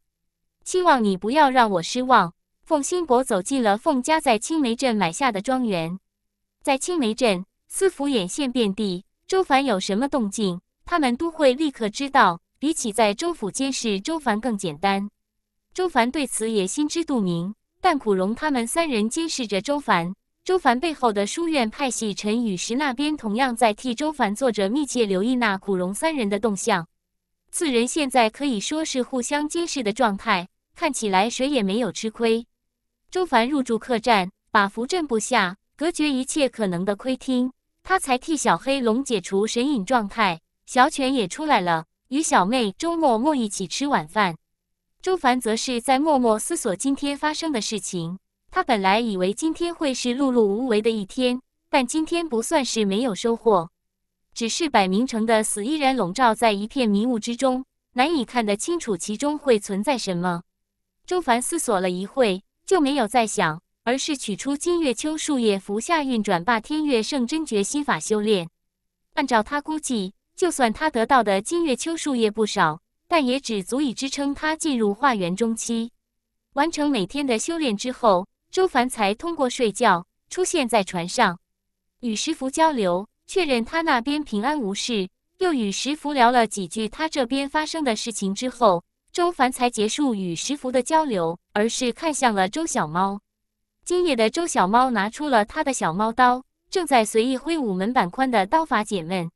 希望你不要让我失望。凤新国走进了凤家在青梅镇买下的庄园，在青梅镇司府眼线遍地，周凡有什么动静，他们都会立刻知道。比起在周府监视周凡更简单，周凡对此也心知肚明。但苦荣他们三人监视着周凡，周凡背后的书院派系陈雨石那边同样在替周凡做着密切留意那苦荣三人的动向。四人现在可以说是互相监视的状态。看起来谁也没有吃亏。周凡入住客栈，把符镇布下隔绝一切可能的窥听，他才替小黑龙解除神隐状态。小犬也出来了，与小妹周默默一起吃晚饭。周凡则是在默默思索今天发生的事情。他本来以为今天会是碌碌无为的一天，但今天不算是没有收获，只是百明城的死依然笼罩在一片迷雾之中，难以看得清楚其中会存在什么。周凡思索了一会，就没有再想，而是取出金月秋树叶服下，运转霸天月圣真诀心法修炼。按照他估计，就算他得到的金月秋树叶不少，但也只足以支撑他进入化缘中期。完成每天的修炼之后，周凡才通过睡觉出现在船上，与石福交流，确认他那边平安无事，又与石福聊了几句他这边发生的事情之后。周凡才结束与石福的交流，而是看向了周小猫。今夜的周小猫拿出了他的小猫刀，正在随意挥舞。门板宽的刀法解闷。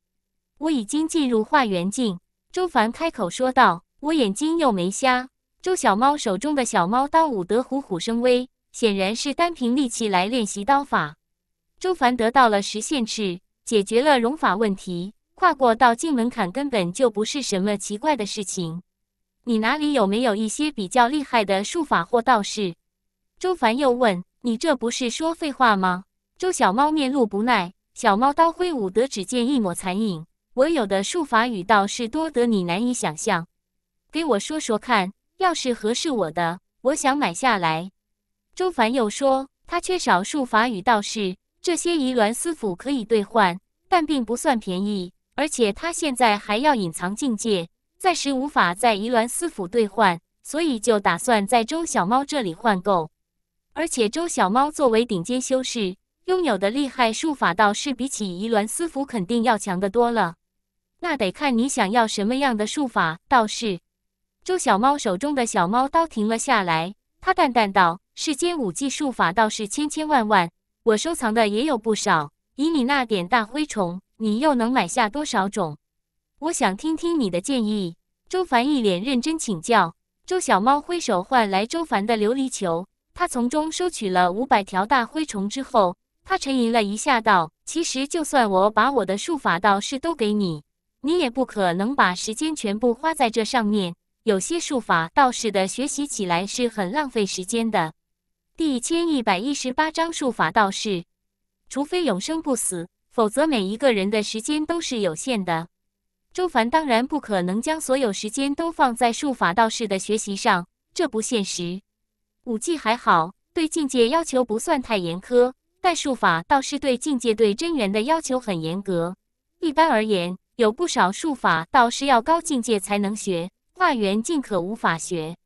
我已经进入化缘境，周凡开口说道：“我眼睛又没瞎。”周小猫手中的小猫刀舞得虎虎生威，显然是单凭力气来练习刀法。周凡得到了实线尺，解决了容法问题，跨过道境门槛根本就不是什么奇怪的事情。你哪里有没有一些比较厉害的术法或道士？周凡又问：“你这不是说废话吗？”周小猫面露不耐，小猫刀挥舞得只见一抹残影。我有的术法与道士多得你难以想象，给我说说看，要是合适我的，我想买下来。周凡又说：“他缺少术法与道士，这些以鸾私府可以兑换，但并不算便宜，而且他现在还要隐藏境界。”暂时无法在宜鸾司府兑换，所以就打算在周小猫这里换购。而且周小猫作为顶尖修士，拥有的厉害术法倒是比起宜鸾司府肯定要强得多了。那得看你想要什么样的术法，倒是，周小猫手中的小猫刀停了下来，他淡淡道：“世间武技术法倒是千千万万，我收藏的也有不少。以你那点大灰虫，你又能买下多少种？”我想听听你的建议。周凡一脸认真请教。周小猫挥手换来周凡的琉璃球，他从中收取了五百条大灰虫之后，他沉吟了一下，道：“其实，就算我把我的术法道士都给你，你也不可能把时间全部花在这上面。有些术法道士的学习起来是很浪费时间的。第一千一百一十八章术法道士，除非永生不死，否则每一个人的时间都是有限的。”周凡当然不可能将所有时间都放在术法道士的学习上，这不现实。武技还好，对境界要求不算太严苛，但术法道士对境界、对真元的要求很严格。一般而言，有不少术法道士要高境界才能学，化缘尽可无法学。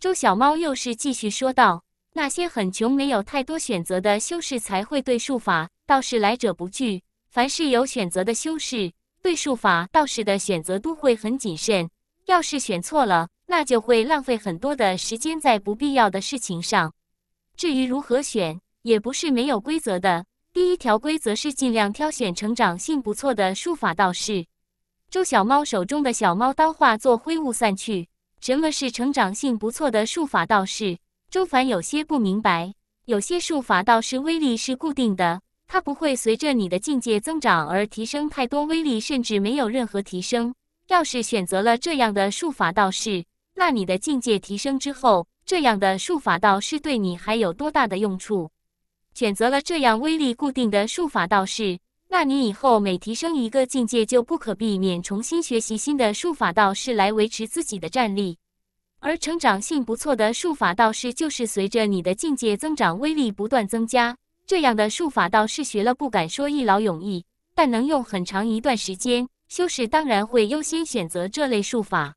周小猫又是继续说道：“那些很穷、没有太多选择的修士才会对术法道士来者不拒，凡是有选择的修士。”对术法道士的选择都会很谨慎，要是选错了，那就会浪费很多的时间在不必要的事情上。至于如何选，也不是没有规则的。第一条规则是尽量挑选成长性不错的术法道士。周小猫手中的小猫刀化作灰雾散去。什么是成长性不错的术法道士？周凡有些不明白。有些术法道士威力是固定的。它不会随着你的境界增长而提升太多威力，甚至没有任何提升。要是选择了这样的术法道士，那你的境界提升之后，这样的术法道士对你还有多大的用处？选择了这样威力固定的术法道士，那你以后每提升一个境界，就不可避免重新学习新的术法道士来维持自己的战力。而成长性不错的术法道士，就是随着你的境界增长，威力不断增加。这样的术法倒是学了，不敢说一劳永逸，但能用很长一段时间。修士当然会优先选择这类术法。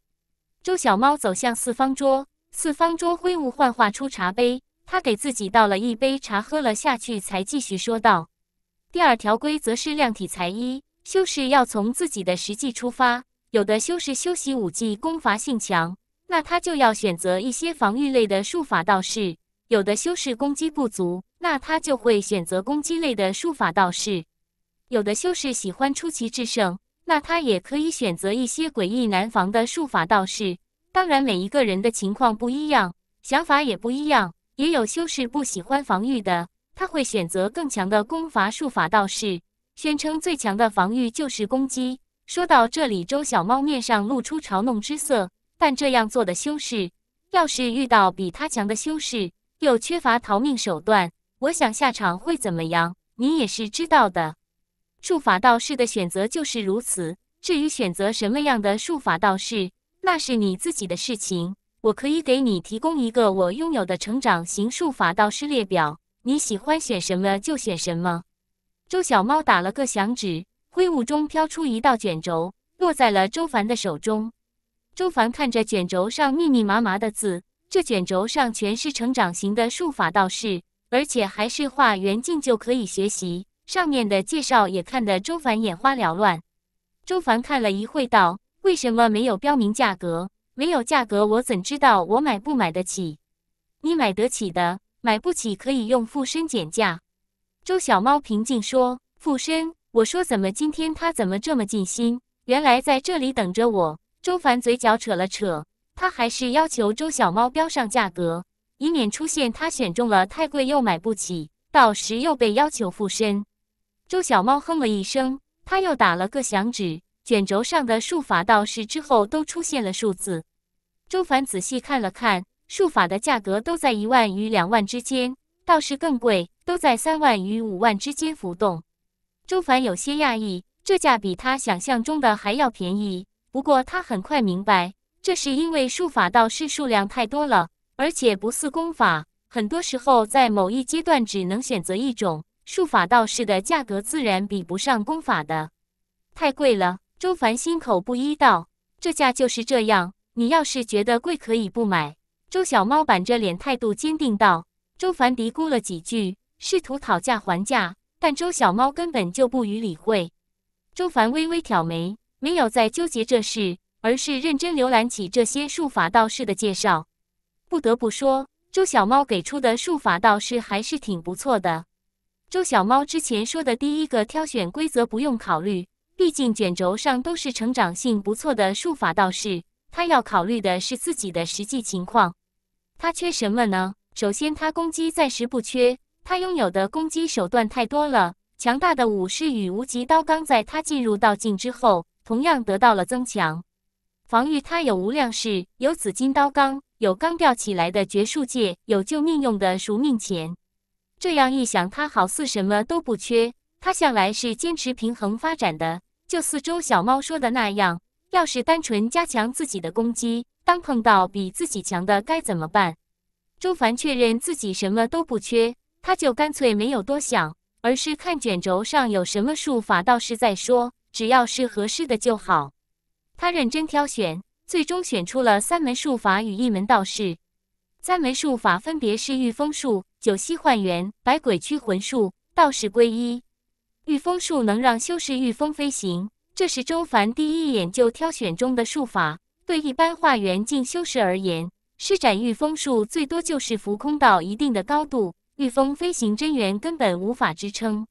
周小猫走向四方桌，四方桌挥舞幻化出茶杯，他给自己倒了一杯茶，喝了下去，才继续说道：“第二条规则是量体裁衣，修士要从自己的实际出发。有的修士修习武技，攻伐性强，那他就要选择一些防御类的术法。道士有的修士攻击不足。”那他就会选择攻击类的术法道士。有的修士喜欢出奇制胜，那他也可以选择一些诡异难防的术法道士。当然，每一个人的情况不一样，想法也不一样。也有修士不喜欢防御的，他会选择更强的攻伐术法道士，宣称最强的防御就是攻击。说到这里，周小猫面上露出嘲弄之色。但这样做的修士，要是遇到比他强的修士，又缺乏逃命手段。我想下场会怎么样？你也是知道的。术法道士的选择就是如此。至于选择什么样的术法道士，那是你自己的事情。我可以给你提供一个我拥有的成长型术法道士列表，你喜欢选什么就选什么。周小猫打了个响指，挥舞中飘出一道卷轴，落在了周凡的手中。周凡看着卷轴上密密麻麻的字，这卷轴上全是成长型的术法道士。而且还是画圆镜就可以学习。上面的介绍也看得周凡眼花缭乱。周凡看了一会，道：“为什么没有标明价格？没有价格，我怎知道我买不买得起？你买得起的，买不起可以用附身减价。”周小猫平静说：“附身，我说怎么今天他怎么这么尽心？原来在这里等着我。”周凡嘴角扯了扯，他还是要求周小猫标上价格。以免出现他选中了太贵又买不起，到时又被要求附身。周小猫哼了一声，他又打了个响指，卷轴上的术法道士之后都出现了数字。周凡仔细看了看，术法的价格都在一万与两万之间，道士更贵，都在三万与五万之间浮动。周凡有些讶异，这价比他想象中的还要便宜。不过他很快明白，这是因为术法道士数量太多了。而且不似功法，很多时候在某一阶段只能选择一种术法。道士的价格自然比不上功法的，太贵了。周凡心口不一道：“这价就是这样，你要是觉得贵，可以不买。”周小猫板着脸，态度坚定道。周凡嘀咕了几句，试图讨价还价，但周小猫根本就不予理会。周凡微微挑眉，没有再纠结这事，而是认真浏览起这些术法道士的介绍。不得不说，周小猫给出的术法倒是还是挺不错的。周小猫之前说的第一个挑选规则不用考虑，毕竟卷轴上都是成长性不错的术法道士。他要考虑的是自己的实际情况。他缺什么呢？首先，他攻击暂时不缺，他拥有的攻击手段太多了。强大的武士与无极刀刚在他进入道境之后，同样得到了增强。防御，他有无量式，有紫金刀刚。有刚钓起来的绝术戒，有救命用的赎命钱。这样一想，他好似什么都不缺。他向来是坚持平衡发展的。就四周小猫说的那样，要是单纯加强自己的攻击，当碰到比自己强的该怎么办？周凡确认自己什么都不缺，他就干脆没有多想，而是看卷轴上有什么术法，倒是再说。只要是合适的就好，他认真挑选。最终选出了三门术法与一门道士。三门术法分别是御风术、九溪幻元、百鬼驱魂术。道士归一。御风术能让修士御风飞行，这是周凡第一眼就挑选中的术法。对一般化元境修士而言，施展御风术最多就是浮空到一定的高度，御风飞行真元根本无法支撑。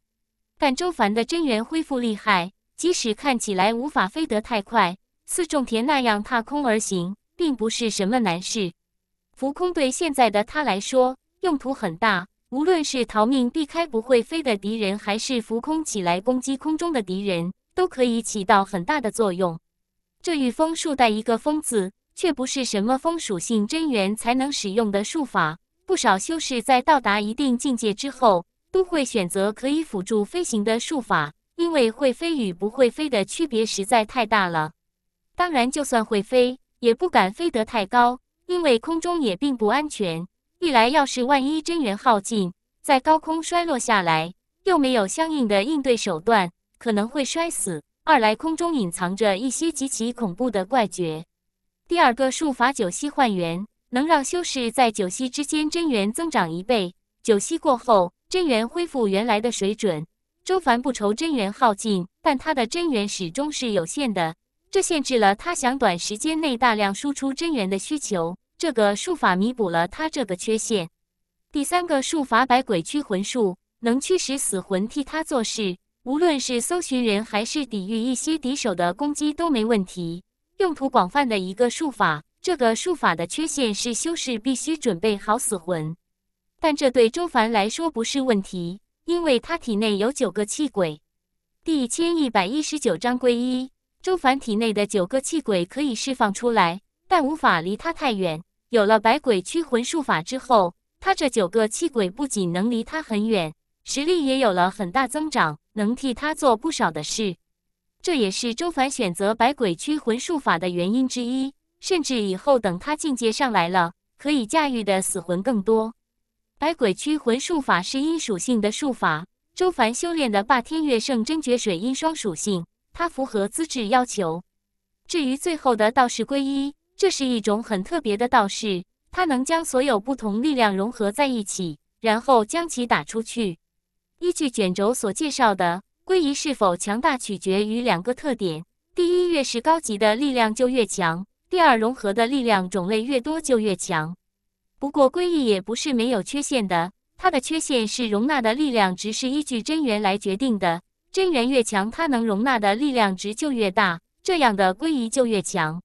但周凡的真元恢复厉害，即使看起来无法飞得太快。似种田那样踏空而行，并不是什么难事。浮空对现在的他来说用途很大，无论是逃命、避开不会飞的敌人，还是浮空起来攻击空中的敌人，都可以起到很大的作用。这御风术带一个“风”字，却不是什么风属性真元才能使用的术法。不少修士在到达一定境界之后，都会选择可以辅助飞行的术法，因为会飞与不会飞的区别实在太大了。当然，就算会飞，也不敢飞得太高，因为空中也并不安全。一来，要是万一真元耗尽，在高空摔落下来，又没有相应的应对手段，可能会摔死；二来，空中隐藏着一些极其恐怖的怪绝。第二个术法九息幻元，能让修士在九息之间真元增长一倍，九息过后真元恢复原来的水准。周凡不愁真元耗尽，但他的真元始终是有限的。这限制了他想短时间内大量输出真元的需求。这个术法弥补了他这个缺陷。第三个术法百鬼驱魂术能驱使死魂替他做事，无论是搜寻人还是抵御一些敌手的攻击都没问题，用途广泛的一个术法。这个术法的缺陷是修士必须准备好死魂，但这对周凡来说不是问题，因为他体内有九个气鬼。第一千一百一十九章归一。周凡体内的九个气鬼可以释放出来，但无法离他太远。有了百鬼驱魂术法之后，他这九个气鬼不仅能离他很远，实力也有了很大增长，能替他做不少的事。这也是周凡选择百鬼驱魂术法的原因之一。甚至以后等他境界上来了，可以驾驭的死魂更多。百鬼驱魂术法是阴属性的术法，周凡修炼的霸天月圣真诀水阴双属性。它符合资质要求。至于最后的道士归一，这是一种很特别的道士，他能将所有不同力量融合在一起，然后将其打出去。依据卷轴所介绍的，归一是否强大取决于两个特点：第一，越是高级的力量就越强；第二，融合的力量种类越多就越强。不过，归一也不是没有缺陷的，它的缺陷是容纳的力量值是依据真元来决定的。真元越强，它能容纳的力量值就越大，这样的归一就越强。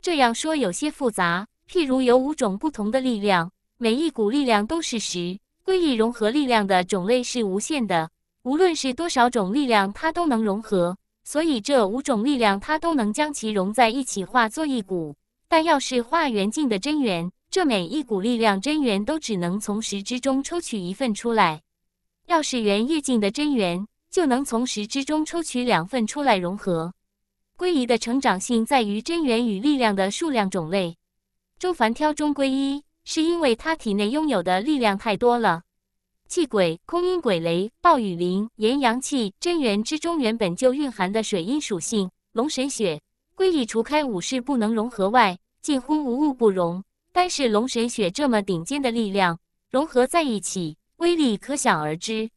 这样说有些复杂。譬如有五种不同的力量，每一股力量都是十，归一融合力量的种类是无限的，无论是多少种力量，它都能融合。所以这五种力量它都能将其融在一起化作一股。但要是化元境的真元，这每一股力量真元都只能从十之中抽取一份出来。要是元越境的真元，就能从石之中抽取两份出来融合。归一的成长性在于真元与力量的数量种类。周凡挑中龟一，是因为他体内拥有的力量太多了。气鬼、空阴鬼雷、暴雨灵、炎阳气、真元之中原本就蕴含的水阴属性、龙神血，归一除开武士不能融合外，近乎无物不容。单是龙神血这么顶尖的力量融合在一起，威力可想而知。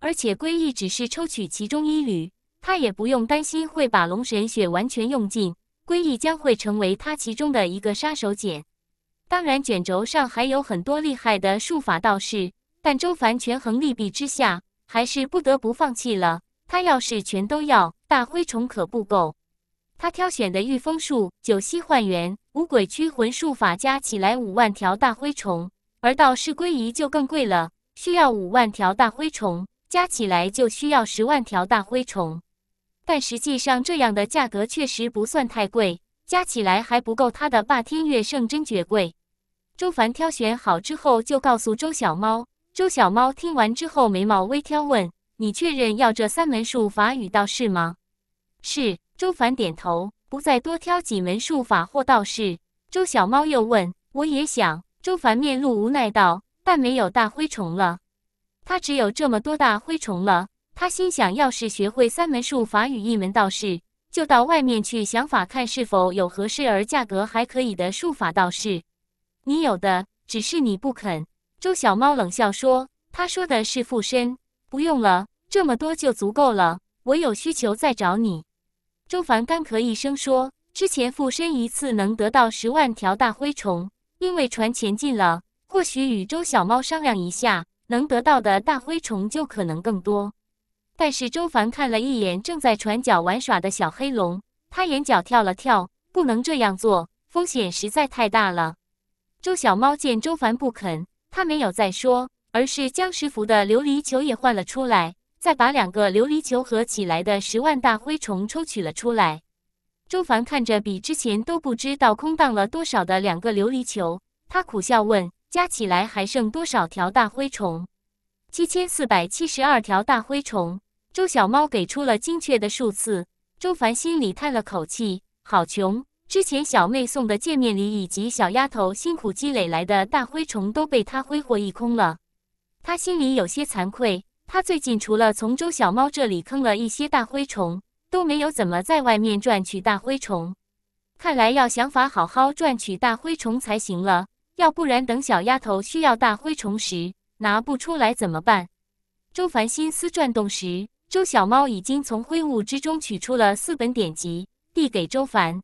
而且归一只是抽取其中一缕，他也不用担心会把龙神血完全用尽。归一将会成为他其中的一个杀手锏。当然，卷轴上还有很多厉害的术法、道士，但周凡权衡利弊之下，还是不得不放弃了。他要是全都要，大灰虫可不够。他挑选的御风术、九溪幻元、五鬼驱魂术法加起来五万条大灰虫，而道士归一就更贵了，需要五万条大灰虫。加起来就需要十万条大灰虫，但实际上这样的价格确实不算太贵，加起来还不够他的霸天乐圣真诀贵。周凡挑选好之后，就告诉周小猫。周小猫听完之后，眉毛微挑，问：“你确认要这三门术法与道士吗？”“是。”周凡点头，不再多挑几门术法或道士。周小猫又问：“我也想。”周凡面露无奈道：“但没有大灰虫了。”他只有这么多大灰虫了。他心想，要是学会三门术法与一门道士，就到外面去想法看是否有合适而价格还可以的术法道士。你有的，只是你不肯。周小猫冷笑说：“他说的是附身，不用了，这么多就足够了。我有需求再找你。”周凡干咳一声说：“之前附身一次能得到十万条大灰虫，因为船前进了，或许与周小猫商量一下。”能得到的大灰虫就可能更多，但是周凡看了一眼正在船角玩耍的小黑龙，他眼角跳了跳，不能这样做，风险实在太大了。周小猫见周凡不肯，他没有再说，而是将石符的琉璃球也换了出来，再把两个琉璃球合起来的十万大灰虫抽取了出来。周凡看着比之前都不知道空荡了多少的两个琉璃球，他苦笑问。加起来还剩多少条大灰虫？七千四百七十二条大灰虫。周小猫给出了精确的数字。周凡心里叹了口气，好穷！之前小妹送的见面礼以及小丫头辛苦积累来的大灰虫都被他挥霍一空了。他心里有些惭愧。他最近除了从周小猫这里坑了一些大灰虫，都没有怎么在外面赚取大灰虫。看来要想法好好赚取大灰虫才行了。要不然等小丫头需要大灰虫时拿不出来怎么办？周凡心思转动时，周小猫已经从灰雾之中取出了四本典籍，递给周凡。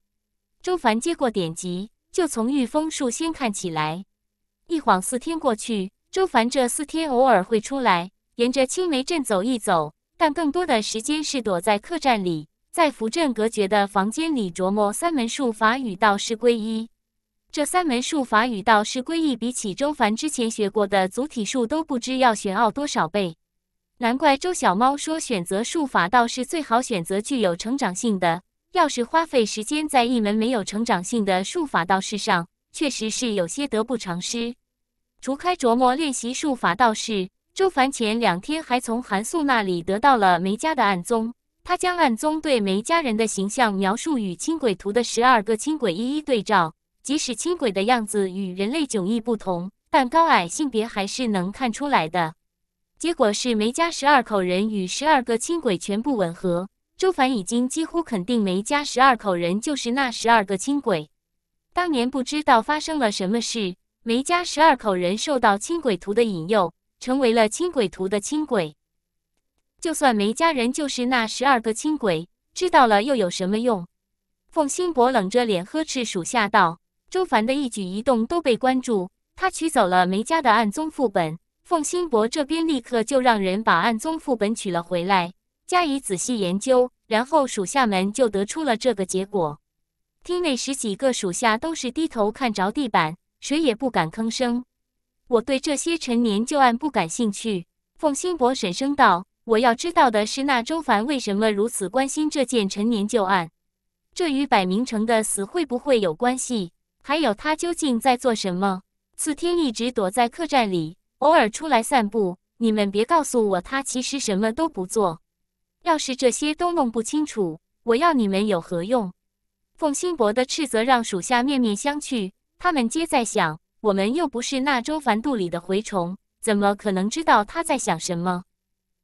周凡接过典籍，就从御风术先看起来。一晃四天过去，周凡这四天偶尔会出来，沿着青梅镇走一走，但更多的时间是躲在客栈里，在符镇隔绝的房间里琢磨三门术法与道士归一。这三门术法与道士归一，比起周凡之前学过的主体术，都不知要玄奥多少倍。难怪周小猫说，选择术法道士最好选择具有成长性的。要是花费时间在一门没有成长性的术法道士上，确实是有些得不偿失。除开琢磨练习术法道士，周凡前两天还从韩素那里得到了梅家的暗宗。他将暗宗对梅家人的形象描述与青鬼图的十二个青鬼一一对照。即使轻轨的样子与人类迥异不同，但高矮、性别还是能看出来的。结果是梅家十二口人与十二个轻轨全部吻合。周凡已经几乎肯定，梅家十二口人就是那十二个轻轨。当年不知道发生了什么事，梅家十二口人受到轻轨图的引诱，成为了轻轨图的轻轨。就算梅家人就是那十二个轻轨，知道了又有什么用？凤新博冷着脸呵斥属下道。周凡的一举一动都被关注，他取走了梅家的案宗副本。凤新博这边立刻就让人把案宗副本取了回来，加以仔细研究，然后属下们就得出了这个结果。厅内十几个属下都是低头看着地板，谁也不敢吭声。我对这些陈年旧案不感兴趣，凤新博沈声道：“我要知道的是，那周凡为什么如此关心这件陈年旧案？这与百明城的死会不会有关系？”还有他究竟在做什么？次天一直躲在客栈里，偶尔出来散步。你们别告诉我他其实什么都不做。要是这些都弄不清楚，我要你们有何用？奉新伯的斥责让属下面面相觑，他们皆在想：我们又不是那周凡肚里的蛔虫，怎么可能知道他在想什么？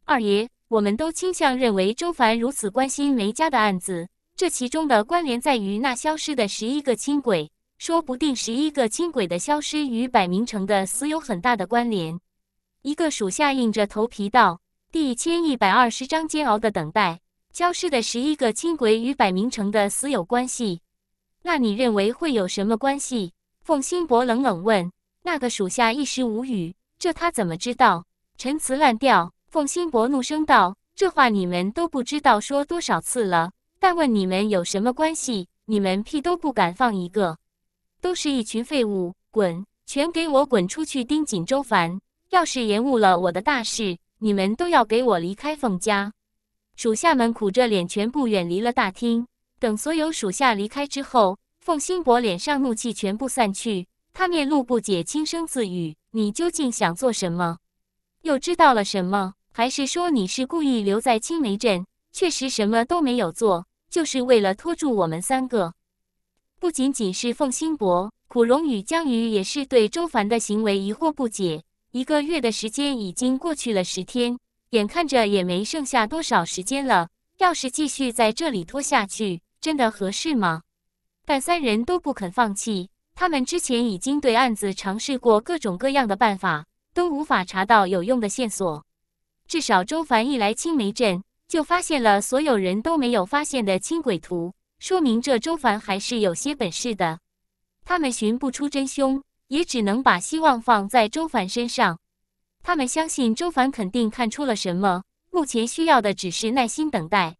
二爷，我们都倾向认为周凡如此关心梅家的案子，这其中的关联在于那消失的十一个亲轨。说不定十一个轻轨的消失与百名城的死有很大的关联。一个属下硬着头皮道：“第一千一百二十章煎熬的等待，消失的十一个轻轨与百名城的死有关系？那你认为会有什么关系？”凤新博冷冷问。那个属下一时无语，这他怎么知道？陈词滥调。凤新博怒声道：“这话你们都不知道说多少次了，但问你们有什么关系，你们屁都不敢放一个。”都是一群废物，滚！全给我滚出去！盯紧周凡，要是延误了我的大事，你们都要给我离开凤家。属下们苦着脸，全部远离了大厅。等所有属下离开之后，凤新伯脸上怒气全部散去，他面露不解，轻声自语：“你究竟想做什么？又知道了什么？还是说你是故意留在青梅镇，确实什么都没有做，就是为了拖住我们三个？”不仅仅是凤心博、苦龙与江宇，也是对周凡的行为疑惑不解。一个月的时间已经过去了十天，眼看着也没剩下多少时间了。要是继续在这里拖下去，真的合适吗？但三人都不肯放弃。他们之前已经对案子尝试过各种各样的办法，都无法查到有用的线索。至少周凡一来青梅镇，就发现了所有人都没有发现的轻轨图。说明这周凡还是有些本事的。他们寻不出真凶，也只能把希望放在周凡身上。他们相信周凡肯定看出了什么，目前需要的只是耐心等待。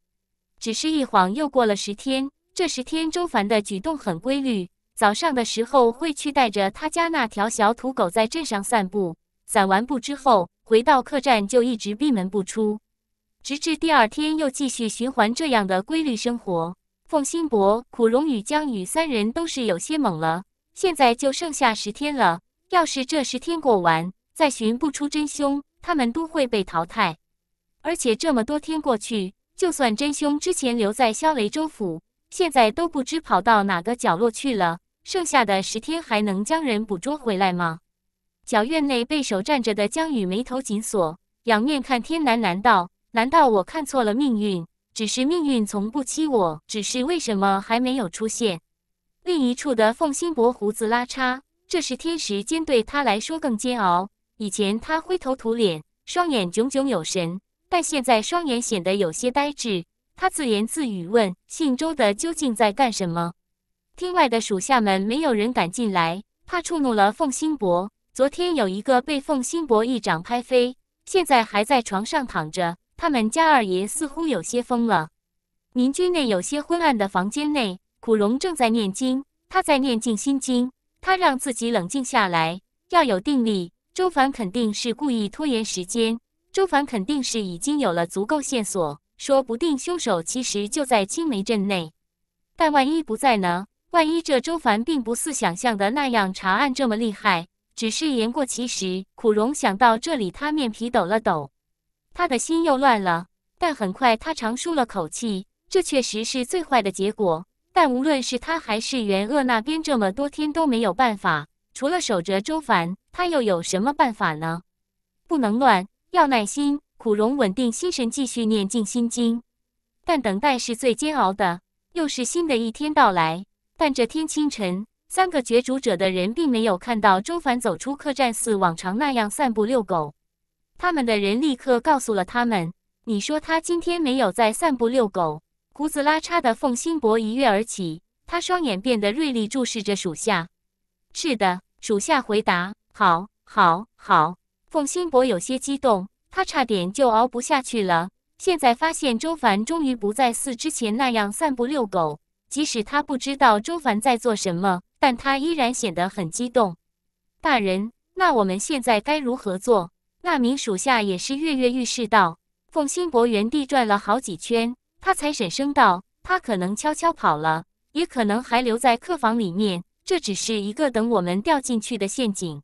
只是一晃又过了十天，这十天周凡的举动很规律：早上的时候会去带着他家那条小土狗在镇上散步，散完步之后回到客栈就一直闭门不出，直至第二天又继续循环这样的规律生活。凤新博、苦荣与江雨三人都是有些懵了。现在就剩下十天了，要是这十天过完再寻不出真凶，他们都会被淘汰。而且这么多天过去，就算真凶之前留在萧雷州府，现在都不知跑到哪个角落去了。剩下的十天还能将人捕捉回来吗？小院内被守站着的江雨眉头紧锁，仰面看天，喃喃道：“难道我看错了命运？”只是命运从不欺我，只是为什么还没有出现？另一处的凤心博胡子拉碴，这时天时间对他来说更煎熬。以前他灰头土脸，双眼炯炯有神，但现在双眼显得有些呆滞。他自言自语问：“姓周的究竟在干什么？”厅外的属下们没有人敢进来，怕触怒了凤心博。昨天有一个被凤心博一掌拍飞，现在还在床上躺着。他们家二爷似乎有些疯了。民居内有些昏暗的房间内，苦荣正在念经。他在念《静心经》，他让自己冷静下来，要有定力。周凡肯定是故意拖延时间，周凡肯定是已经有了足够线索，说不定凶手其实就在青梅镇内。但万一不在呢？万一这周凡并不似想象的那样查案这么厉害，只是言过其实？苦荣想到这里，他面皮抖了抖。他的心又乱了，但很快他长舒了口气。这确实是最坏的结果，但无论是他还是袁鄂那边，这么多天都没有办法。除了守着周凡，他又有什么办法呢？不能乱，要耐心。苦荣稳定心神，继续念《静心经》。但等待是最煎熬的。又是新的一天到来，但这天清晨，三个角逐者的人并没有看到周凡走出客栈，似往常那样散步遛狗。他们的人立刻告诉了他们：“你说他今天没有在散步遛狗。”胡子拉碴的凤新博一跃而起，他双眼变得锐利，注视着属下。“是的。”属下回答。“好，好，好。”凤新博有些激动，他差点就熬不下去了。现在发现周凡终于不再似之前那样散步遛狗，即使他不知道周凡在做什么，但他依然显得很激动。大人，那我们现在该如何做？那名属下也是跃跃欲试道：“凤新博原地转了好几圈，他才审声道：‘他可能悄悄跑了，也可能还留在客房里面。这只是一个等我们掉进去的陷阱。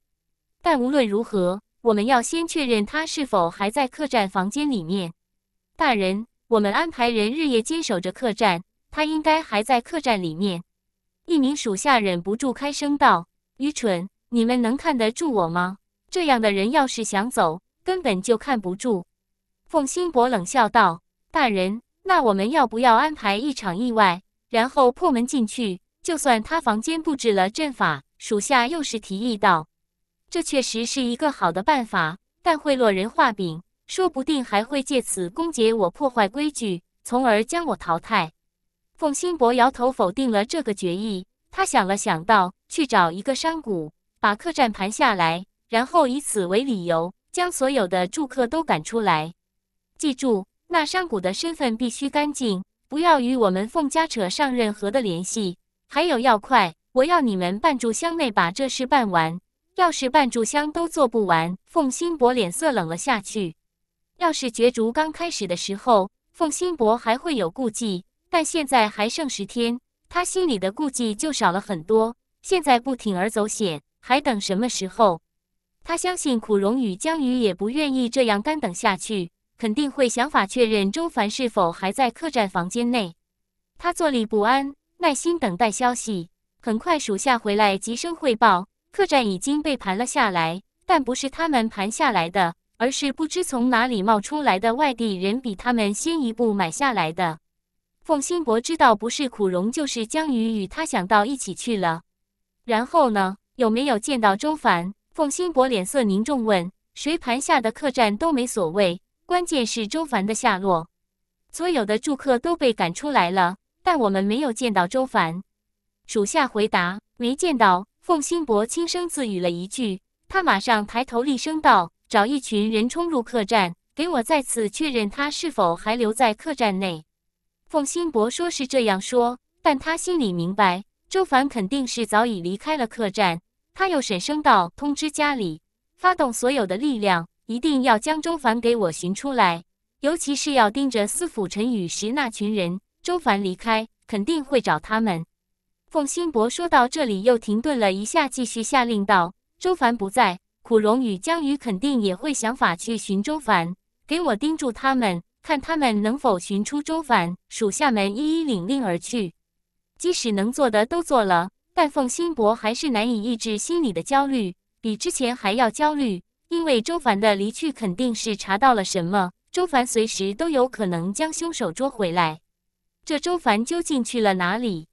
但无论如何，我们要先确认他是否还在客栈房间里面。’大人，我们安排人日夜坚守着客栈，他应该还在客栈里面。”一名属下忍不住开声道：“愚蠢！你们能看得住我吗？”这样的人要是想走，根本就看不住。凤新博冷笑道：“大人，那我们要不要安排一场意外，然后破门进去？就算他房间布置了阵法，属下又是提议道：‘这确实是一个好的办法，但会落人画饼，说不定还会借此攻击我，破坏规矩，从而将我淘汰。’”凤新博摇头否定了这个决议。他想了想，道：“去找一个山谷，把客栈盘下来。然后以此为理由，将所有的住客都赶出来。记住，那山谷的身份必须干净，不要与我们凤家扯上任何的联系。还有，要快！我要你们半炷香内把这事办完。要是半炷香都做不完，凤新伯脸色冷了下去。要是角逐刚开始的时候，凤新伯还会有顾忌，但现在还剩十天，他心里的顾忌就少了很多。现在不铤而走险，还等什么时候？他相信，苦荣与江宇也不愿意这样干等下去，肯定会想法确认周凡是否还在客栈房间内。他坐立不安，耐心等待消息。很快，属下回来急声汇报：客栈已经被盘了下来，但不是他们盘下来的，而是不知从哪里冒出来的外地人比他们先一步买下来的。凤新博知道，不是苦荣就是江宇，与他想到一起去了。然后呢？有没有见到周凡？凤新博脸色凝重问：“谁盘下的客栈都没所谓，关键是周凡的下落。所有的住客都被赶出来了，但我们没有见到周凡。”属下回答：“没见到。”凤新博轻声自语了一句，他马上抬头厉声道：“找一群人冲入客栈，给我再次确认他是否还留在客栈内。”凤新博说是这样说，但他心里明白，周凡肯定是早已离开了客栈。他又声声道：“通知家里，发动所有的力量，一定要将周凡给我寻出来。尤其是要盯着司府陈宇时那群人，周凡离开肯定会找他们。”凤新博说到这里又停顿了一下，继续下令道：“周凡不在，苦荣与江宇肯定也会想法去寻周凡，给我盯住他们，看他们能否寻出周凡。”属下们一一领令而去，即使能做的都做了。但凤新博还是难以抑制心里的焦虑，比之前还要焦虑，因为周凡的离去肯定是查到了什么，周凡随时都有可能将凶手捉回来，这周凡究竟去了哪里？